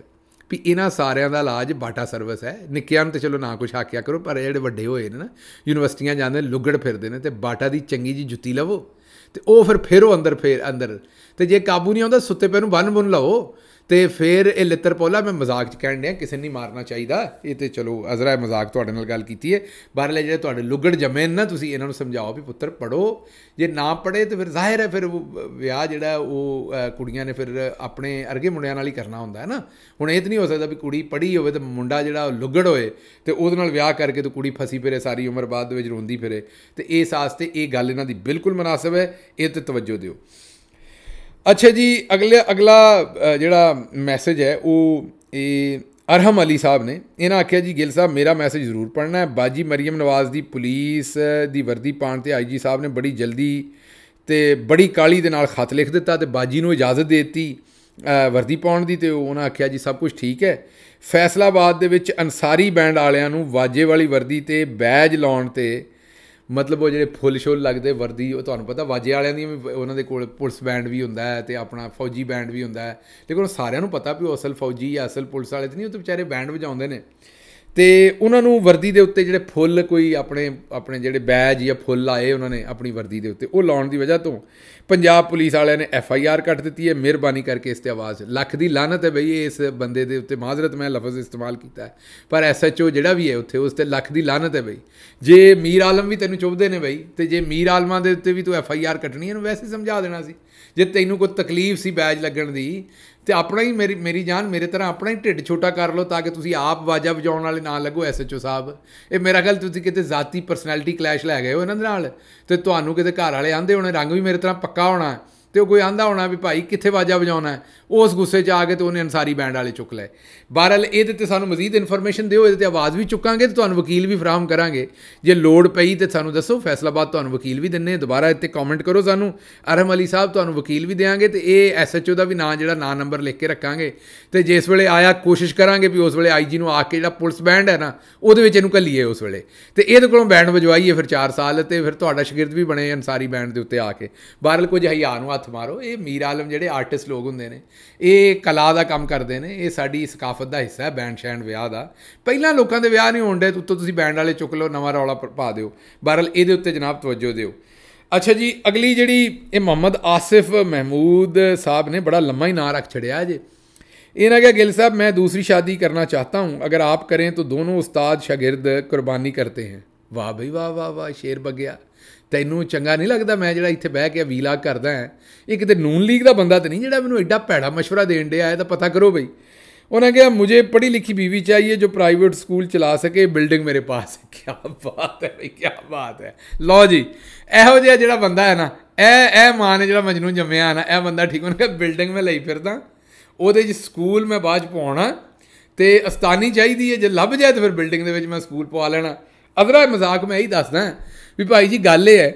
ਵੀ ਇਹਨਾਂ ਸਾਰਿਆਂ ਦਾ ਇਲਾਜ ਬਾਟਾ ਸਰਵਿਸ ਹੈ ਨਿੱਕਿਆਂ ਨੂੰ ਤੇ ਚਲੋ ਨਾ ਕੁਝ ਆਖਿਆ ਕਰੋ ਪਰ ਜਿਹੜੇ ਵੱਡੇ ਹੋਏ ਨੇ ਨਾ ਯੂਨੀਵਰਸਿਟੀਆਂ ਜਾਂਦੇ ਲੁੱਗੜ ਫਿਰਦੇ ਨੇ ਤੇ ਬਾਟਾ ਦੀ ਚੰਗੀ ਜੀ ਜੁੱਤੀ ਲਵੋ ਤੇ ਉਹ ਫਿਰ ਫੇਰੋ ਅੰਦਰ ਫੇਰ ਅੰਦਰ ਤੇ ਜੇ ਕਾਬੂ ਨਹੀਂ ਆਉਂਦਾ ਸੁੱਤੇ ਪੈ ਨੂੰ ਬੰਨ ਬੁੰਨ ਲਾਓ ਤੇ ਫਿਰ ਇਹ ਲਿੱਤਰ ਪੋਲਾ ਮੈਂ ਮਜ਼ਾਕ ਚ ਕਹਿਣ ਦਿਆਂ ਕਿਸੇ ਨਹੀਂ ਮਾਰਨਾ ਚਾਹੀਦਾ ਇਹ ਤੇ ਚਲੋ ਅਜ਼ਰਾ ਮਜ਼ਾਕ ਤੁਹਾਡੇ ਨਾਲ ਗੱਲ ਕੀਤੀ ਹੈ ਬਾਹਰਲੇ ਜਿਹੜੇ ਤੁਹਾਡੇ ਲੁਗੜ ਜਮੇ ਨਾ ਤੁਸੀਂ ਇਹਨਾਂ ਨੂੰ ਸਮਝਾਓ ਵੀ ਪੁੱਤਰ ਪੜੋ ਜੇ ਨਾ ਪੜੇ ਤੇ ਫਿਰ ਜ਼ਾਹਿਰ ਹੈ ਫਿਰ ਵਿਆਹ ਜਿਹੜਾ ਉਹ ਕੁੜੀਆਂ ਨੇ ਫਿਰ ਆਪਣੇ ਅਰਗੇ ਮੁੰਡਿਆਂ ਨਾਲ ਹੀ ਕਰਨਾ ਹੁੰਦਾ ਹੈ ਨਾ ਹੁਣ ਇਹ ਤਾਂ ਨਹੀਂ ਹੋ ਸਕਦਾ ਵੀ ਕੁੜੀ ਪੜੀ ਹੋਵੇ ਤੇ ਮੁੰਡਾ ਜਿਹੜਾ ਲੁਗੜ ਹੋਏ ਤੇ ਉਹਦੇ ਨਾਲ ਵਿਆਹ ਕਰਕੇ ਤੇ ਕੁੜੀ ਫਸੀ ਫਿਰੇ ਸਾਰੀ ਉਮਰ ਬਾਅਦ ਵਿੱਚ ਰੋਂਦੀ ਫਿਰੇ ਤੇ ਇਸ ਆਸਤੇ ਇਹ ਗੱਲ ਇਹਨਾਂ ਦੀ ਬਿਲਕੁਲ ਮناسب ਹੈ ਇਹ ਤੇ ਤਵੱਜੋ ਦਿਓ ਅੱਛਾ ਜੀ ਅਗਲੇ ਅਗਲਾ ਜਿਹੜਾ ਮੈਸੇਜ ਹੈ ਉਹ ਇਹ ਅਰਹਮ ਅਲੀ ਸਾਹਿਬ ਨੇ ਇਹਨਾਂ ਆਖਿਆ ਜੀ ਗਿੱਲ ਸਾਹਿਬ ਮੇਰਾ ਮੈਸੇਜ ਜ਼ਰੂਰ ਪੜਨਾ ਹੈ ਬਾਜੀ ਮਰੀਮ ਨਵਾਜ਼ ਦੀ ਪੁਲਿਸ ਦੀ ਵਰਦੀ ਪਾਣ ਤੇ ਆਈਜੀ ਸਾਹਿਬ ਨੇ ਬੜੀ ਜਲਦੀ ਤੇ ਬੜੀ ਕਾਲੀ ਦੇ ਨਾਲ ਖਤ ਲਿਖ ਦਿੱਤਾ ਤੇ ਬਾਜੀ ਨੂੰ ਇਜਾਜ਼ਤ ਦੇ ਦਿੱਤੀ ਵਰਦੀ ਪਾਉਣ ਦੀ ਤੇ ਉਹਨਾਂ ਆਖਿਆ ਜੀ ਸਭ ਕੁਝ ਠੀਕ ਹੈ ਫੈਸਲਾਬਾਦ ਦੇ ਵਿੱਚ ਅਨਸਾਰੀ ਬੈਂਡ ਵਾਲਿਆਂ ਨੂੰ ਵਾਜੇ ਵਾਲੀ ਵਰਦੀ ਤੇ ਬੈਜ ਲਾਉਣ ਤੇ ਮਤਲਬ ਉਹ ਜਿਹੜੇ ਫੁੱਲ ਸ਼ੋਲ ਲੱਗਦੇ ਵਰਦੀ ਉਹ ਤੁਹਾਨੂੰ ਪਤਾ ਵਾਜੇ ਵਾਲਿਆਂ ਦੀ ਉਹਨਾਂ ਦੇ ਕੋਲ ਪੁਲਿਸ ਬੈਂਡ ਵੀ ਹੁੰਦਾ ਹੈ ਤੇ ਆਪਣਾ ਫੌਜੀ ਬੈਂਡ ਵੀ ਹੁੰਦਾ ਹੈ ਲੇਕਿਨ ਸਾਰਿਆਂ ਨੂੰ ਪਤਾ ਵੀ ਉਹ ਅਸਲ ਫੌਜੀ ਜਾਂ ਅਸਲ ਪੁਲਿਸ ਵਾਲੇ ਤੇ ਨਹੀਂ ਉਹ ਤੇ ਵਿਚਾਰੇ ਬੈਂਡ ਵਜਾਉਂਦੇ ਨੇ ਤੇ ਉਹਨਾਂ ਨੂੰ ਵਰਦੀ ਦੇ ਉੱਤੇ ਜਿਹੜੇ ਫੁੱਲ ਕੋਈ ਆਪਣੇ ਆਪਣੇ ਜਿਹੜੇ ਬੈਜ ਜਾਂ ਫੁੱਲ ਆਏ ਉਹਨਾਂ ਨੇ ਆਪਣੀ ਵਰਦੀ ਦੇ ਉੱਤੇ ਉਹ ਲਾਉਣ ਦੀ ਵਜ੍ਹਾ ਤੋਂ ਪੰਜਾਬ ਪੁਲਿਸ ਵਾਲਿਆਂ ਨੇ ਐਫ ਆਈ ਆਰ ਕੱਟ ਦਿੱਤੀ ਹੈ ਮਿਹਰਬਾਨੀ ਕਰਕੇ ਇਸ ਤੇ ਆਵਾਜ਼ ਲੱਖ ਦੀ ਲਾਨਤ ਹੈ ਬਈ ਇਸ ਬੰਦੇ ਦੇ ਉੱਤੇ ਮਾਜ਼ਰਤ ਮੈਂ ਲਫ਼ਜ਼ ਇਸਤੇਮਾਲ ਕੀਤਾ ਹੈ ਪਰ ਐਸ ਐਚ ਓ ਜਿਹੜਾ ਵੀ ਹੈ ਉੱਥੇ ਉਸ ਤੇ ਲੱਖ ਦੀ ਲਾਨਤ ਹੈ ਬਈ ਜੇ ਮੀਰ ਆਲਮ ਵੀ ਤੈਨੂੰ ਚੁੱਭਦੇ ਨੇ ਬਈ ਤੇ ਜੇ ਮੀਰ ਆਲਮਾਂ ਦੇ ਉੱਤੇ ਵੀ ਤੂੰ ਐਫ ਆਈ ਆਰ ਕੱਟਣੀ ਇਹਨੂੰ ਵੈਸੇ ਸਮਝਾ ਦੇਣਾ ਸੀ ਜੇ ਤੈਨੂੰ ਕੋਈ ਤਕਲੀਫ ਸੀ ਬੈਜ ਲੱਗਣ ਦੀ ਤੇ ਆਪਣਾ ਹੀ ਮੇਰੀ ਮੇਰੀ ਜਾਨ ਮੇਰੇ ਤਰ੍ਹਾਂ ਆਪਣਾ ਹੀ ਢਿੱਡ ਛੋਟਾ ਕਰ ਲਓ ਤਾਂ ਕਿ ਤੁਸੀਂ ਆਪ ਵਾਜਾ ਵਜਾਉਣ ਵਾਲੇ ਨਾ ਲੱਗੋ ਐਸਐਚਓ ਸਾਹਿਬ ਇਹ ਮੇਰਾ ਗੱਲ ਤੁਸੀਂ ਕਿਤੇ ਜ਼ਾਤੀ ਪਰਸਨੈਲਿਟੀ ਕਲੈਸ਼ ਲੈ ਗਏ ਹੋ ਇਹਨਾਂ ਦੇ ਨਾਲ ਤੇ ਤੁਹਾਨੂੰ ਕਿਤੇ ਘਰ ਵਾਲੇ ਆਂਦੇ ਹੋਣੇ ਰੰਗ ਵੀ ਮੇਰੇ ਤਰ੍ਹਾਂ ਪੱਕਾ ਹੋਣਾ ਤੇ ਉਹ ਕੋਈ ਆਂਦਾ ਹੋਣਾ ਵੀ ਭਾਈ ਕਿੱਥੇ ਵਾਜਾ ਵਜਾਉਣਾ ਹੈ ਉਸ ਗੁੱਸੇ 'ਚ ਆ ਕੇ ਤੇ ਉਹਨੇ ਅਨਸਾਰੀ ਬੈਂਡ ਵਾਲੇ ਚੁੱਕ ਲਏ ਬਹਰਲ ਇਹਦੇ ਤੇ ਸਾਨੂੰ ਮਜ਼ੀਦ ਇਨਫੋਰਮੇਸ਼ਨ ਦਿਓ ਇਹਦੇ ਤੇ ਆਵਾਜ਼ ਵੀ ਚੁੱਕਾਂਗੇ ਤੇ ਤੁਹਾਨੂੰ ਵਕੀਲ ਵੀ ਫਰਾਮ ਕਰਾਂਗੇ ਜੇ ਲੋੜ ਪਈ ਤੇ ਸਾਨੂੰ ਦੱਸੋ ਫੈਸਲਾਬਾਦ ਤੁਹਾਨੂੰ ਵਕੀਲ ਵੀ ਦਿੰਨੇ ਦੁਬਾਰਾ ਇੱਥੇ ਕਮੈਂਟ ਕਰੋ ਸਾਨੂੰ ਅਰਹਮ ਅਲੀ ਸਾਹਿਬ ਤੁਹਾਨੂੰ ਵਕੀਲ ਵੀ ਦੇਾਂਗੇ ਤੇ ਇਹ ਐਸਐਚਓ ਦਾ ਵੀ ਨਾਂ ਜਿਹੜਾ ਨਾਂ ਨੰਬਰ ਲਿਖ ਕੇ ਰੱਖਾਂਗੇ ਤੇ ਜਿਸ ਵੇਲੇ ਆਇਆ ਕੋਸ਼ਿਸ਼ ਕਰਾਂਗੇ ਵੀ ਉਸ ਵੇਲੇ ਆਈਜੀ ਨੂੰ ਆ ਕੇ ਜਿਹੜਾ ਪੁਲਿਸ ਬੈਂਡ ਹੈ ਨਾ ਉਹਦੇ ਵਿੱਚ ਇਹਨੂੰ ਕੱਲੀਏ ਉਸ ਵੇਲੇ ਤੇ ਇਹਦੇ ਕੋਲੋਂ ਬੈਂਡ ਵਜਵਾਈਏ ਫਿਰ 4 ਸਾਲ ਤੇ ਫਿਰ ਤੁਹਾਡਾ ਸ਼ਾਗਿਰਦ ਵੀ ਬਣੇ ਅਨਸਾਰੀ ਬੈਂਡ ਦੇ ਉੱਤੇ ਆ ਕੇ ਬਾਰਲ ਕੁਝ ਹਿਆ ਨੂੰ ਹੱਥ ਮਾਰੋ ਇਹ ਮੀਰ ਆਲਮ ਜਿਹੜੇ ਆਰਟਿਸਟ ਲੋਕ ਹੁੰਦੇ ਨੇ ਇਹ ਕਲਾ ਦਾ ਕੰਮ ਕਰਦੇ ਨੇ ਇਹ ਸਾਡੀ ਸਕਾਫਤ ਦਾ ਹਿੱਸਾ ਹੈ ਬੈਂਡ ਸ਼ੈਂਡ ਵਿਆਹ ਦਾ ਪਹਿਲਾਂ ਲੋਕਾਂ ਦੇ ਵਿਆਹ ਨਹੀਂ ਹੁੰਦੇ ਉੱਤੋਂ ਤੁਸੀਂ ਬੈਂਡ ਵਾਲੇ ਚੁੱਕ ਲਓ ਨਵਾਂ ਰੌਲਾ ਪਾ ਦਿਓ ਬਹਰਲ ਇਹਦੇ ਉੱਤੇ ਜਨਾਬ ਤਵੱਜੋ ਦਿਓ ਅੱਛਾ ਜੀ ਅਗਲੀ ਜਿਹੜੀ ਇਹ ਮੁਹੰਮਦ ਆਸਿਫ ਮਹਿਮੂਦ ਸਾਹਿਬ ਨੇ ਬੜਾ ਲੰਮਾ ਹੀ ਨਾਂ ਰੱਖ ਛੜਿਆ ਜੇ ਇਹਨਾਂ ਕਹੇ ਗਿਲ ਸਾਹਿਬ ਮੈਂ ਦੂਸਰੀ ਸ਼ਾਦੀ ਕਰਨਾ ਚਾਹਤਾ ਹੂੰ ਅਗਰ ਆਪ ਕਰੇ ਤਾਂ ਦੋਨੋਂ ਉਸਤਾਦ ਸ਼ਾਗਿਰਦ ਕੁਰਬਾਨੀ ਕਰਤੇ हैं ਵਾਹ ਬਈ ਵਾਹ ਵਾਹ ਵਾਹ ਸ਼ੇਰ ਬਗਿਆ ਤੈਨੂੰ ਚੰਗਾ ਨਹੀਂ ਲੱਗਦਾ ਮੈਂ ਜਿਹੜਾ ਇੱਥੇ ਬਹਿ ਕੇ ਵੀਲਾ ਕਰਦਾ ਹਾਂ ਇਹ ਕਿਤੇ ਨੂਨ ਲੀਗ ਦਾ ਬੰਦਾ ਤੇ ਨਹੀਂ ਜਿਹੜਾ ਮੈਨੂੰ ਐਡਾ ਭੈੜਾ ਮਸ਼ਵਰਾ ਦੇਣ ਡਿਆ ਹੈ ਤਾਂ ਪਤਾ ਕਰੋ ਬਈ ਉਹਨਾਂ ਕਿਹਾ ਮੁਝੇ ਪੜ੍ਹੀ ਲਿਖੀ بیوی ਚਾਹੀਏ ਜੋ ਪ੍ਰਾਈਵੇਟ ਸਕੂਲ ਚਲਾ ਸਕੇ ਬਿਲਡਿੰਗ ਮੇਰੇ ਪਾਸ ਹੈ ਕੀ ਬਾਤ ਹੈ ਬਈ ਕੀ ਬਾਤ ਹੈ ਲਓ ਜੀ ਇਹੋ ਜਿਹਾ ਜਿਹੜਾ ਬੰਦਾ ਹੈ ਨਾ ਇਹ ਇਹ ਮਾਂ ਨੇ ਜਿਹੜਾ ਮਜਨੂੰ ਜੰਮਿਆ ਨਾ ਇਹ ਬੰਦਾ ਠੀਕ ਉਹਨਾਂ ਕਿਹਾ ਬਿਲਡਿੰਗ ਮੈਂ ਲਈ ਫਿਰਦਾ ਉਹਦੇ ਜੀ ਸਕੂਲ ਮੈਂ ਬਾਅਦ ਪਾਉਣਾ ਤੇ ਅਸਤਾਨੀ ਚਾਹੀਦੀ ਹੈ ਜੇ ਲੱਭ ਜਾਏ ਤਾਂ ਫਿਰ ਬਿਲਡਿੰਗ ਦੇ ਵਿੱਚ ਮੈਂ ਸਕੂਲ ਪਵਾ ਲੈਣਾ ਅਦਰਾ ਮਜ਼ਾਕ ਮੈਂ ਇਹੀ ਦੱਸਦਾ ਵੀ ਭਾਈ ਜੀ ਗੱਲ ਇਹ ਹੈ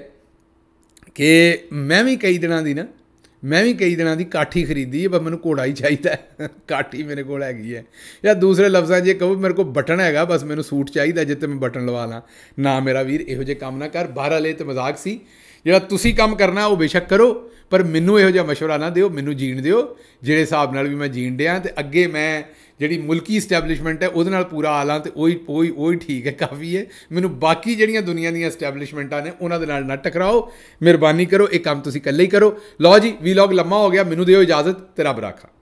ਕਿ ਮੈਂ ਵੀ ਕਈ ਦਿਨਾਂ ਦੀ ਨਾ ਮੈਂ ਵੀ ਕਈ ਦਿਨਾਂ ਦੀ ਕਾਠੀ ਖਰੀਦੀ ਹੈ ਪਰ ਮੈਨੂੰ ਕੋੜਾ ਹੀ ਚਾਹੀਦਾ ਕਾਠੀ ਮੇਰੇ ਕੋਲ ਹੈਗੀ ਹੈ ਜਾਂ ਦੂਸਰੇ ਲਫ਼ਜ਼ਾਂ 'ਚ ਕਹੋ ਮੇਰੇ ਕੋਲ ਬਟਨ ਹੈਗਾ ਬਸ ਮੈਨੂੰ ਸੂਟ ਚਾਹੀਦਾ ਜਿੱਤੇ ਮੈਂ ਬਟਨ ਲਵਾ ਲਾਂ ਨਾ ਮੇਰਾ ਵੀਰ ਇਹੋ ਜਿਹੇ ਕੰਮ ਨਾ ਕਰ ਬਾਹਰ ਇਹ ਤੇ ਮਜ਼ਾਕ ਸੀ ਜਿਹੜਾ ਤੁਸੀਂ ਕੰਮ ਕਰਨਾ ਉਹ ਬੇਸ਼ੱਕ ਕਰੋ ਪਰ ਮੈਨੂੰ ਇਹੋ ਜਿਹਾ مشورہ ਨਾ ਦਿਓ ਮੈਨੂੰ ਜੀਣ ਦਿਓ ਜਿਹੜੇ ਹਿਸਾਬ ਨਾਲ ਵੀ ਮੈਂ ਜੀਣ ਡਿਆ ਤੇ ਅੱਗੇ ਮੈਂ ਜਿਹੜੀ ਮੁਲਕੀ ਸਟੈਬਲਿਸ਼ਮੈਂਟ ਹੈ ਉਹਦੇ ਨਾਲ ਪੂਰਾ ਹਾਲਾਂ ਤੇ ਉਹੀ ਉਹੀ ਉਹੀ ਠੀਕ ਹੈ ਕਾਫੀ ਹੈ ਮੈਨੂੰ ਬਾਕੀ ਜਿਹੜੀਆਂ ਦੁਨੀਆ ਦੀਆਂ ਸਟੈਬਲਿਸ਼ਮੈਂਟਾਂ ਨੇ ਉਹਨਾਂ ਦੇ ਨਾਲ ਨਾ ਟਕਰਾਓ ਮਿਹਰਬਾਨੀ ਕਰੋ ਇਹ ਕੰਮ ਤੁਸੀਂ ਇਕੱਲੇ ਹੀ ਕਰੋ ਲਓ ਜੀ ਵੀਲੌਗ ਲੰਮਾ ਹੋ ਗਿਆ ਮੈਨੂੰ ਦਿਓ ਇਜਾਜ਼ਤ ਤੇ ਰੱਬ ਰਾਖਾ